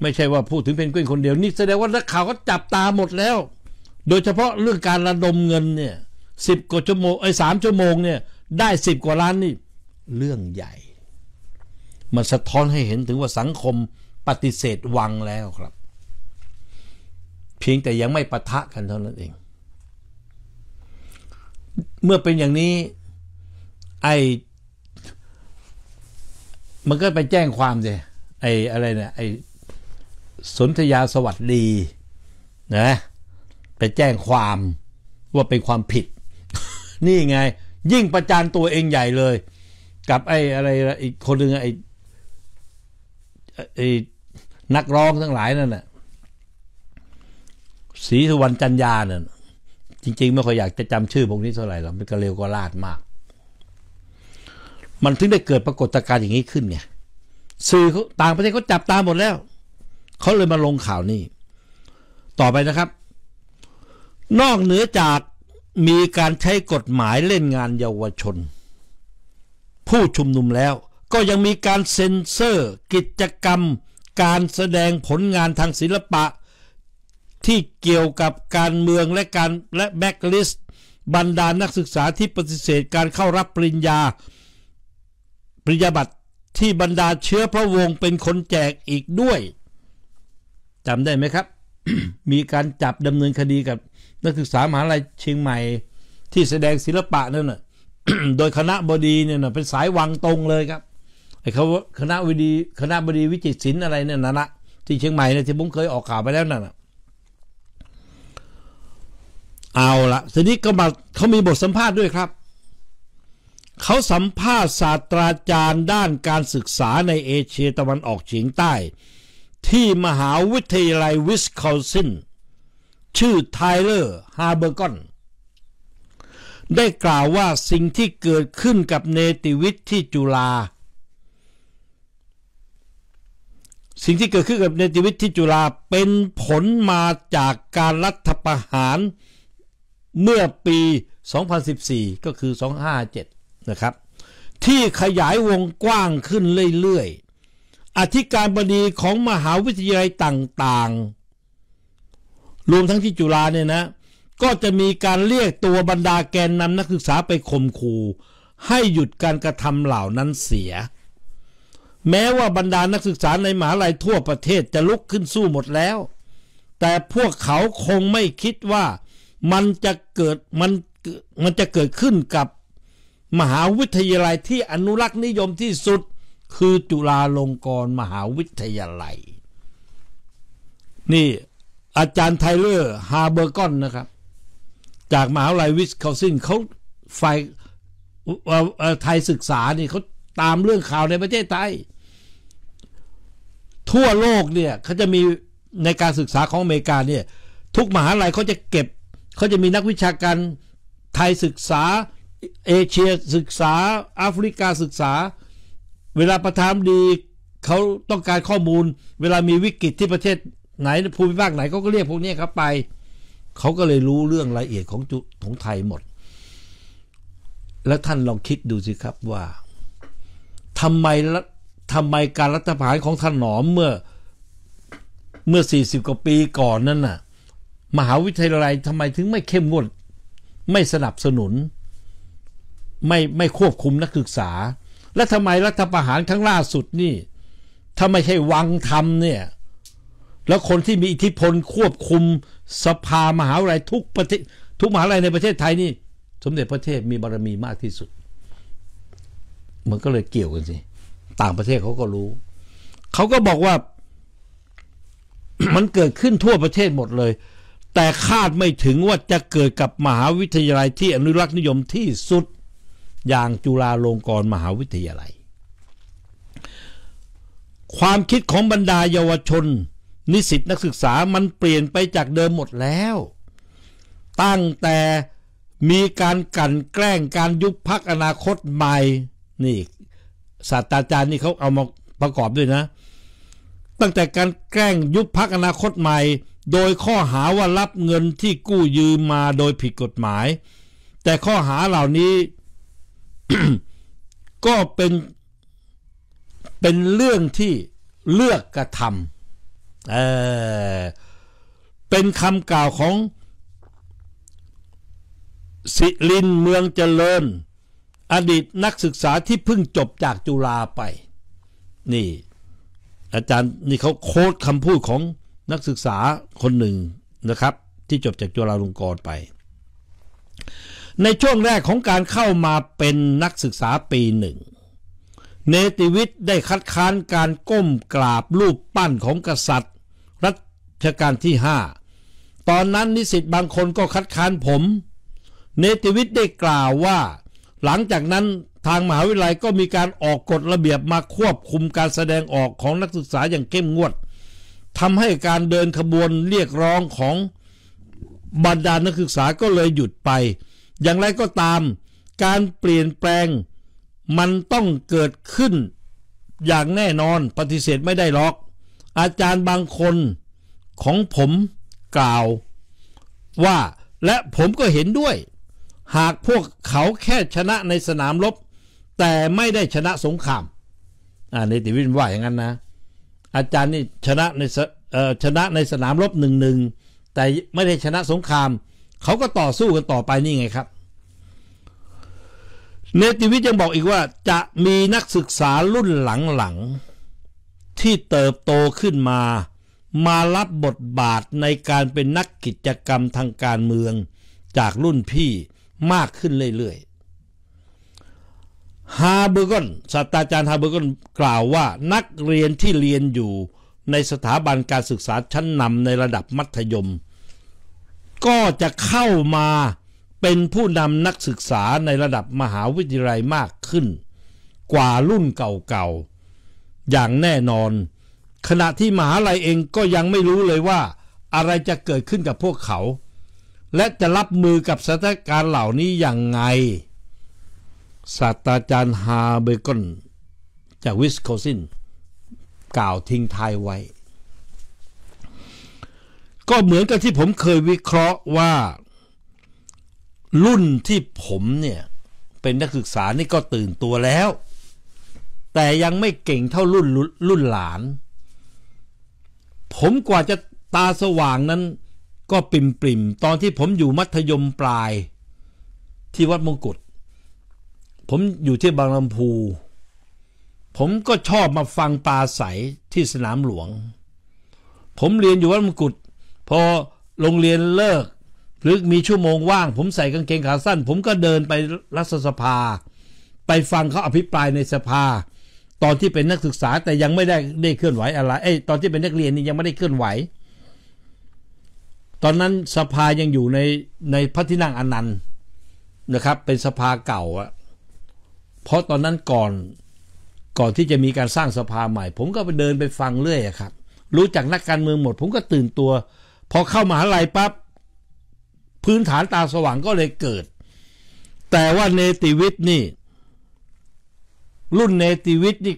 ไม่ใช่ว่าพูดถึงเพนกวินคนเดียว นี่แสดงว่านักข่าวก็จับตาหมดแล้ว โดยเฉพาะเรื่องการระดมเงินเนี่ยสิบกว่าชั่วโมงไอ้สามชั่วโมงเนี่ยได้สิบกว่าล้านนี่เรื่องใหญ่ มันสะท้อนให้เห็นถึงว่าสังคมปฏิเสธวังแล้วครับ เพียงแต่ยังไม่ปะทะกันเท่านั้นเอง เมื่อเป็นอย่างนี้ไอ้มันก็ไปแจ้งความสิไอ้อะไรเนี่ยไอ้สนธยาสวัสดีนะไปแจ้งความว่าเป็นความผิด นี่ไง ยิ่งประจานตัวเองใหญ่เลยกับไอ้อะไรอีกคนหนึ่งไอ้ไอ้นักร้องทั้งหลายนั่นแหละศรีสุวรรณจันยาเนี่ยจริง ๆ ไม่ค่อยอยากจะจำชื่อพวกนี้เท่าไหร่หรอกมันก็เร็วก็ลาดมาก มันถึงได้เกิดปรากฏการณ์อย่างนี้ขึ้นไงสื่อต่างประเทศเขาจับตาหมดแล้ว เขาเลยมาลงข่าวนี้ต่อไปนะครับ นอกเหนือจากมีการใช้กฎหมายเล่นงานเยาวชนผู้ชุมนุมแล้วก็ยังมีการเซ็นเซอร์ กิจกรรม การแสดงผลงานทางศิลปะที่เกี่ยวกับการเมืองและการและแบ็กลิสต์บรรดานักศึกษาที่ปฏิเสธการเข้ารับปริญญาปริญญาบัตรที่บรรดาเชื้อพระวงศ์เป็นคนแจกอีกด้วยจำได้ไหมครับมีการจับดำเนินคดีกับ นักศึกษามหาลัยเชียงใหม่ที่แสดงศิลปะนั่นน่ะโดยคณะบดีเนี่ยนะเป็นสายวังตรงเลยครับไอ้เขาคณะวิดีคณะบดีวิจิตรศิลป์อะไรเนี่ยนะนะที่เชียงใหม่เนี่ยที่ผมเคยออกข่าวไปแล้วนั่นนะเอาละทีนี้ก็มาเขามีบทสัมภาษณ์ด้วยครับ เขาสัมภาษณ์ศาสตราจารย์ด้านการศึกษาในเอเชียตะวันออกเฉียงใต้ ที่มหาวิทยาลัยวิสคอนซิน ชื่อไทเลอร์ฮาร์เบอร์กอนได้กล่าวว่าสิ่งที่เกิดขึ้นกับเนติวิทย์ที่จุฬาสิ่งที่เกิดขึ้นกับเนติวิทย์ที่จุฬาเป็นผลมาจากการรัฐประหารเมื่อปี 2014 ก็คือ 257นะครับที่ขยายวงกว้างขึ้นเรื่อยๆอธิการบดีของมหาวิทยาลัยต่างๆ รวมทั้งที่จุฬาเนี่ยนะก็จะมีการเรียกตัวบรรดาแกนนำนักศึกษาไปข่มขู่ให้หยุดการกระทำเหล่านั้นเสีย แม้ว่าบรรดานักศึกษาในมหาลัยทั่วประเทศจะลุกขึ้นสู้หมดแล้ว แต่พวกเขาคงไม่คิดว่ามันจะเกิดมันมันจะเกิดขึ้นกับมหาวิทยาลัยที่อนุรักษ์นิยมที่สุดคือจุฬาลงกรณ์มหาวิทยาลัย นี่อาจารย์ไทเลอร์ฮาเบอร์กอนนะครับจากมหาวิทยาลัยวิสคอนซินเขาฝ่ายไทยศึกษานี่เขาตามเรื่องข่าวในประเทศไทยทั่วโลกเนี่ยเขาจะมีในการศึกษาของอเมริกาเนี่ยทุกมหาวิทยาลัยเขาจะเก็บเขาจะมีนักวิชาการไทยศึกษาเอเชียศึกษาแอฟริกาศึกษา เวลาประธานดีเขาต้องการข้อมูล เวลามีวิกฤตที่ประเทศไหนภูมิภาคไหนเขาก็เรียกพวกนี้ครับไปเขาก็เลยรู้เรื่องรายละเอียดของจุของไทยหมด แล้วท่านลองคิดดูสิครับว่าทำไมละทำไมการรัฐประหารของท่านหนอมเมื่อเมื่อ 40 กว่าปีก่อนนั่นน่ะมหาวิทยาลัยทำไมถึงไม่เข้มงวด ไม่สนับสนุน ไม่ไม่ควบคุมนักศึกษา และทำไมรัฐประหารครั้งล่าสุดนี่ถ้าไม่ใช่วังทำเนี่ยแล้วคนที่มีอิทธิพลควบคุม สภามหาวิทยาลัยทุกประเทศทุกมหาวิทยาลัยในประเทศไทยนี่สมเด็จพระเทพมีบารมีมากที่สุด มันก็เลยเกี่ยวกันสิต่างประเทศเขาก็รู้ เขาก็บอกว่ามันเกิดขึ้นทั่วประเทศหมดเลย แต่คาดไม่ถึงว่าจะเกิดกับมหาวิทยาลัยที่อนุรักษ์นิยมที่สุด อย่างจุฬาลงกรณ์มหาวิทยาลัย ความคิดของบรรดาเยาวชนนิสิตนักศึกษามันเปลี่ยนไปจากเดิมหมดแล้ว ตั้งแต่มีการกันแกล้งการยุบพักอนาคตใหม่ นี่ ศาสตราจารย์นี่เขาเอามาประกอบด้วยนะ ตั้งแต่การแกล้งยุบพักอนาคตใหม่ โดยข้อหาว่ารับเงินที่กู้ยืมมาโดยผิดกฎหมาย แต่ข้อหาเหล่านี้ ก็เป็นเป็นเรื่องที่เลือกกระทำเป็นคำกล่าวของ สิรินเมืองเจริญอดีตนักศึกษาที่เพิ่งจบจากจุฬาไป นี่ อาจารย์นี่เขาโค้ดคำพูดของนักศึกษาคนหนึ่งนะครับ ที่จบจากจุฬาลงกรณ์ไป ในช่วงแรกของการเข้ามาเป็นนักศึกษาปีหนึ่งเนติวิทย์ได้คัดค้านการก้มกราบรูปปั้นของกษัตริย์ชการที่ห้าตอนนั้นนิสิตบางคนก็คัดค้านผม เนติวิทย์ได้กล่าวว่า หลังจากนั้นทางมหาวิทยาลัยก็มีการออกกฎระเบียบมาควบคุมการแสดงออกของนักศึกษาอย่างเข้มงวด ทำให้การเดินขบวนเรียกร้องของบรรดานักศึกษาก็เลยหยุดไป อย่างไรก็ตาม การเปลี่ยนแปลงมันต้องเกิดขึ้นอย่างแน่นอนปฏิเสธไม่ได้หรอก อาจารย์บางคนของผมกล่าวว่าและผมก็เห็นด้วย หากพวกเขาแค่ชนะในสนามรบ แต่ไม่ได้ชนะสงครามอ่าในติวินว่า อย่างนั้นนะ อาจารย์นี่ชนะในชนะในสนามรบหนึ่งหนึ่งแต่ไม่ได้ชนะสงคราม เขาก็ต่อสู้กันต่อไปนี่ไงครับ เนติวิทย์ยังบอกอีกว่าจะมีนักศึกษารุ่นหลังๆที่เติบโตขึ้นมามารับบทบาทในการเป็นนักกิจกรรมทางการเมืองจากรุ่นพี่มากขึ้นเรื่อยๆ ฮาเบอร์กอนศาสตราจารย์ฮาเบอร์กอนกล่าวว่านักเรียนที่เรียนอยู่ในสถาบันการศึกษาชั้นนำในระดับมัธยม ก็จะเข้ามาเป็นผู้นำนักศึกษาในระดับมหาวิทยาลัยมากขึ้น กว่ารุ่นเก่าๆอย่างแน่นอนขณะที่มหาลัยเองก็ยังไม่รู้เลยว่า อะไรจะเกิดขึ้นกับพวกเขา และจะรับมือกับสถานการณ์เหล่านี้อย่างไงศาสตราจารย์ฮาเบกอนจากวิสโคซินกล่าวทิ้งท้ายไว้ ก็เหมือนกับที่ผมเคยวิเคราะห์ว่า รุ่นที่ผมเนี่ยเป็นนักศึกษานี่ก็ตื่นตัวแล้ว แต่ยังไม่เก่งเท่ารุ่นรุ่นหลานผมกว่าจะตาสว่างนั้นก็ปริมปริมตอนที่ผมอยู่มัธยมปลายที่วัดมงกุฎผมอยู่ที่บางลำพู ผมก็ชอบมาฟังปลาใสที่สนามหลวง ผมเรียนอยู่วัดมงกุฎพอโรงเรียนเลิกหรือมีชั่วโมงว่าง ผมใส่กางเกงขาสั้น ผมก็เดินไปรัฐสภา ไปฟังเขาอภิปรายในสภาตอนที่เป็นนักศึกษาแต่ยังไม่ได้ได้เคลื่อนไหวอะไรเอ้ยตอนที่เป็นนักเรียนนี่ยังไม่ได้เคลื่อนไหว ตอนนั้นสภายังอยู่ในในพระที่นั่งอนันต์นะครับ เป็นสภาเก่าอะเพราะตอนนั้นก่อนก่อนที่จะมีการสร้างสภาใหม่ ผมก็ไปเดินไปฟังเรื่อยครับ รู้จักนักการเมืองหมด ผมก็ตื่นตัว พอเข้ามาหาลัยปั๊บพื้นฐานตาสว่างก็เลยเกิด แต่ว่าเนติวิทย์นี่รุ่นเนติวิทย์นี่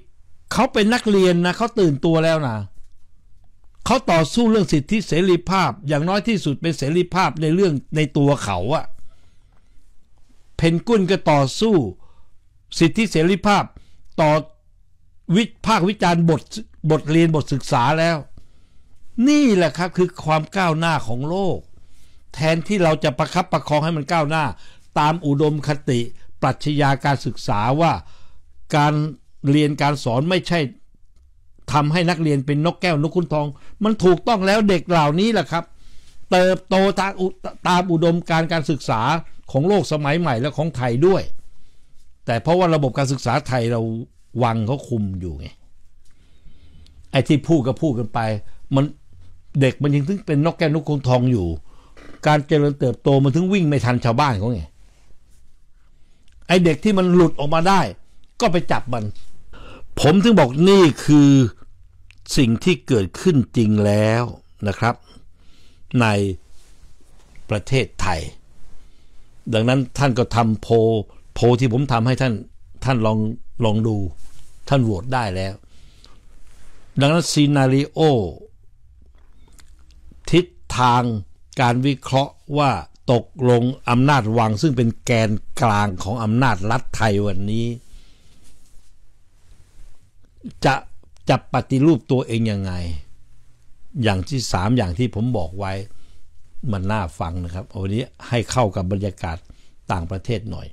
เขาเป็นนักเรียนนะเขาตื่นตัวแล้วนะเขาต่อสู้เรื่องสิทธิเสรีภาพอย่างน้อยที่สุดเป็นเสรีภาพในเรื่องในตัวเขาอะเพนกุนก็ต่อสู้ สิทธิเสรีภาพต่อวิภาควิจารณ์บทบทเรียนบทศึกษาแล้ว นี่แหละครับคือความก้าวหน้าของโลก แทนที่เราจะประคับประคองให้มันก้าวหน้า ตามอุดมคติปรัชญาการศึกษาว่าการเรียนการสอนไม่ใช่ ทำให้นักเรียนเป็นนกแก้วนกขุนทอง มันถูกต้องแล้วเด็กเหล่านี้แหละครับ เติบโตตาตามอุดมการการศึกษาของโลกสมัยใหม่และของไทยด้วย แต่เพราะว่าระบบการศึกษาไทยเราวังเขาคุมอยู่ไงไอ้ที่พูดก็พูดกันไป มันเด็กมันยังถึงเป็นนกแก้วนกขุนทองอยู่ การเจริญเติบโตมันถึงวิ่งไม่ทันชาวบ้านเขาไงไอ้เด็กที่มันหลุดออกมาได้ก็ไปจับมัน ผมถึงบอกนี่คือสิ่งที่เกิดขึ้นจริงแล้วนะครับ ในประเทศไทย ดังนั้นท่านก็ทำโพ โพที่ผมทำให้ท่าน ท่านลองลองดูท่านโหวตได้แล้ว ดังนั้นซีนารีโอ ทิศทางการวิเคราะห์ว่าตกลงอำนาจวัง ซึ่งเป็นแกนกลางของอำนาจรัฐไทยวันนี้จะจะปฏิรูปตัวเองยังไง อย่างที่สามอย่างที่ผมบอกไว้มันน่าฟังนะครับวันนี้ให้เข้ากับบรรยากาศต่างประเทศหน่อย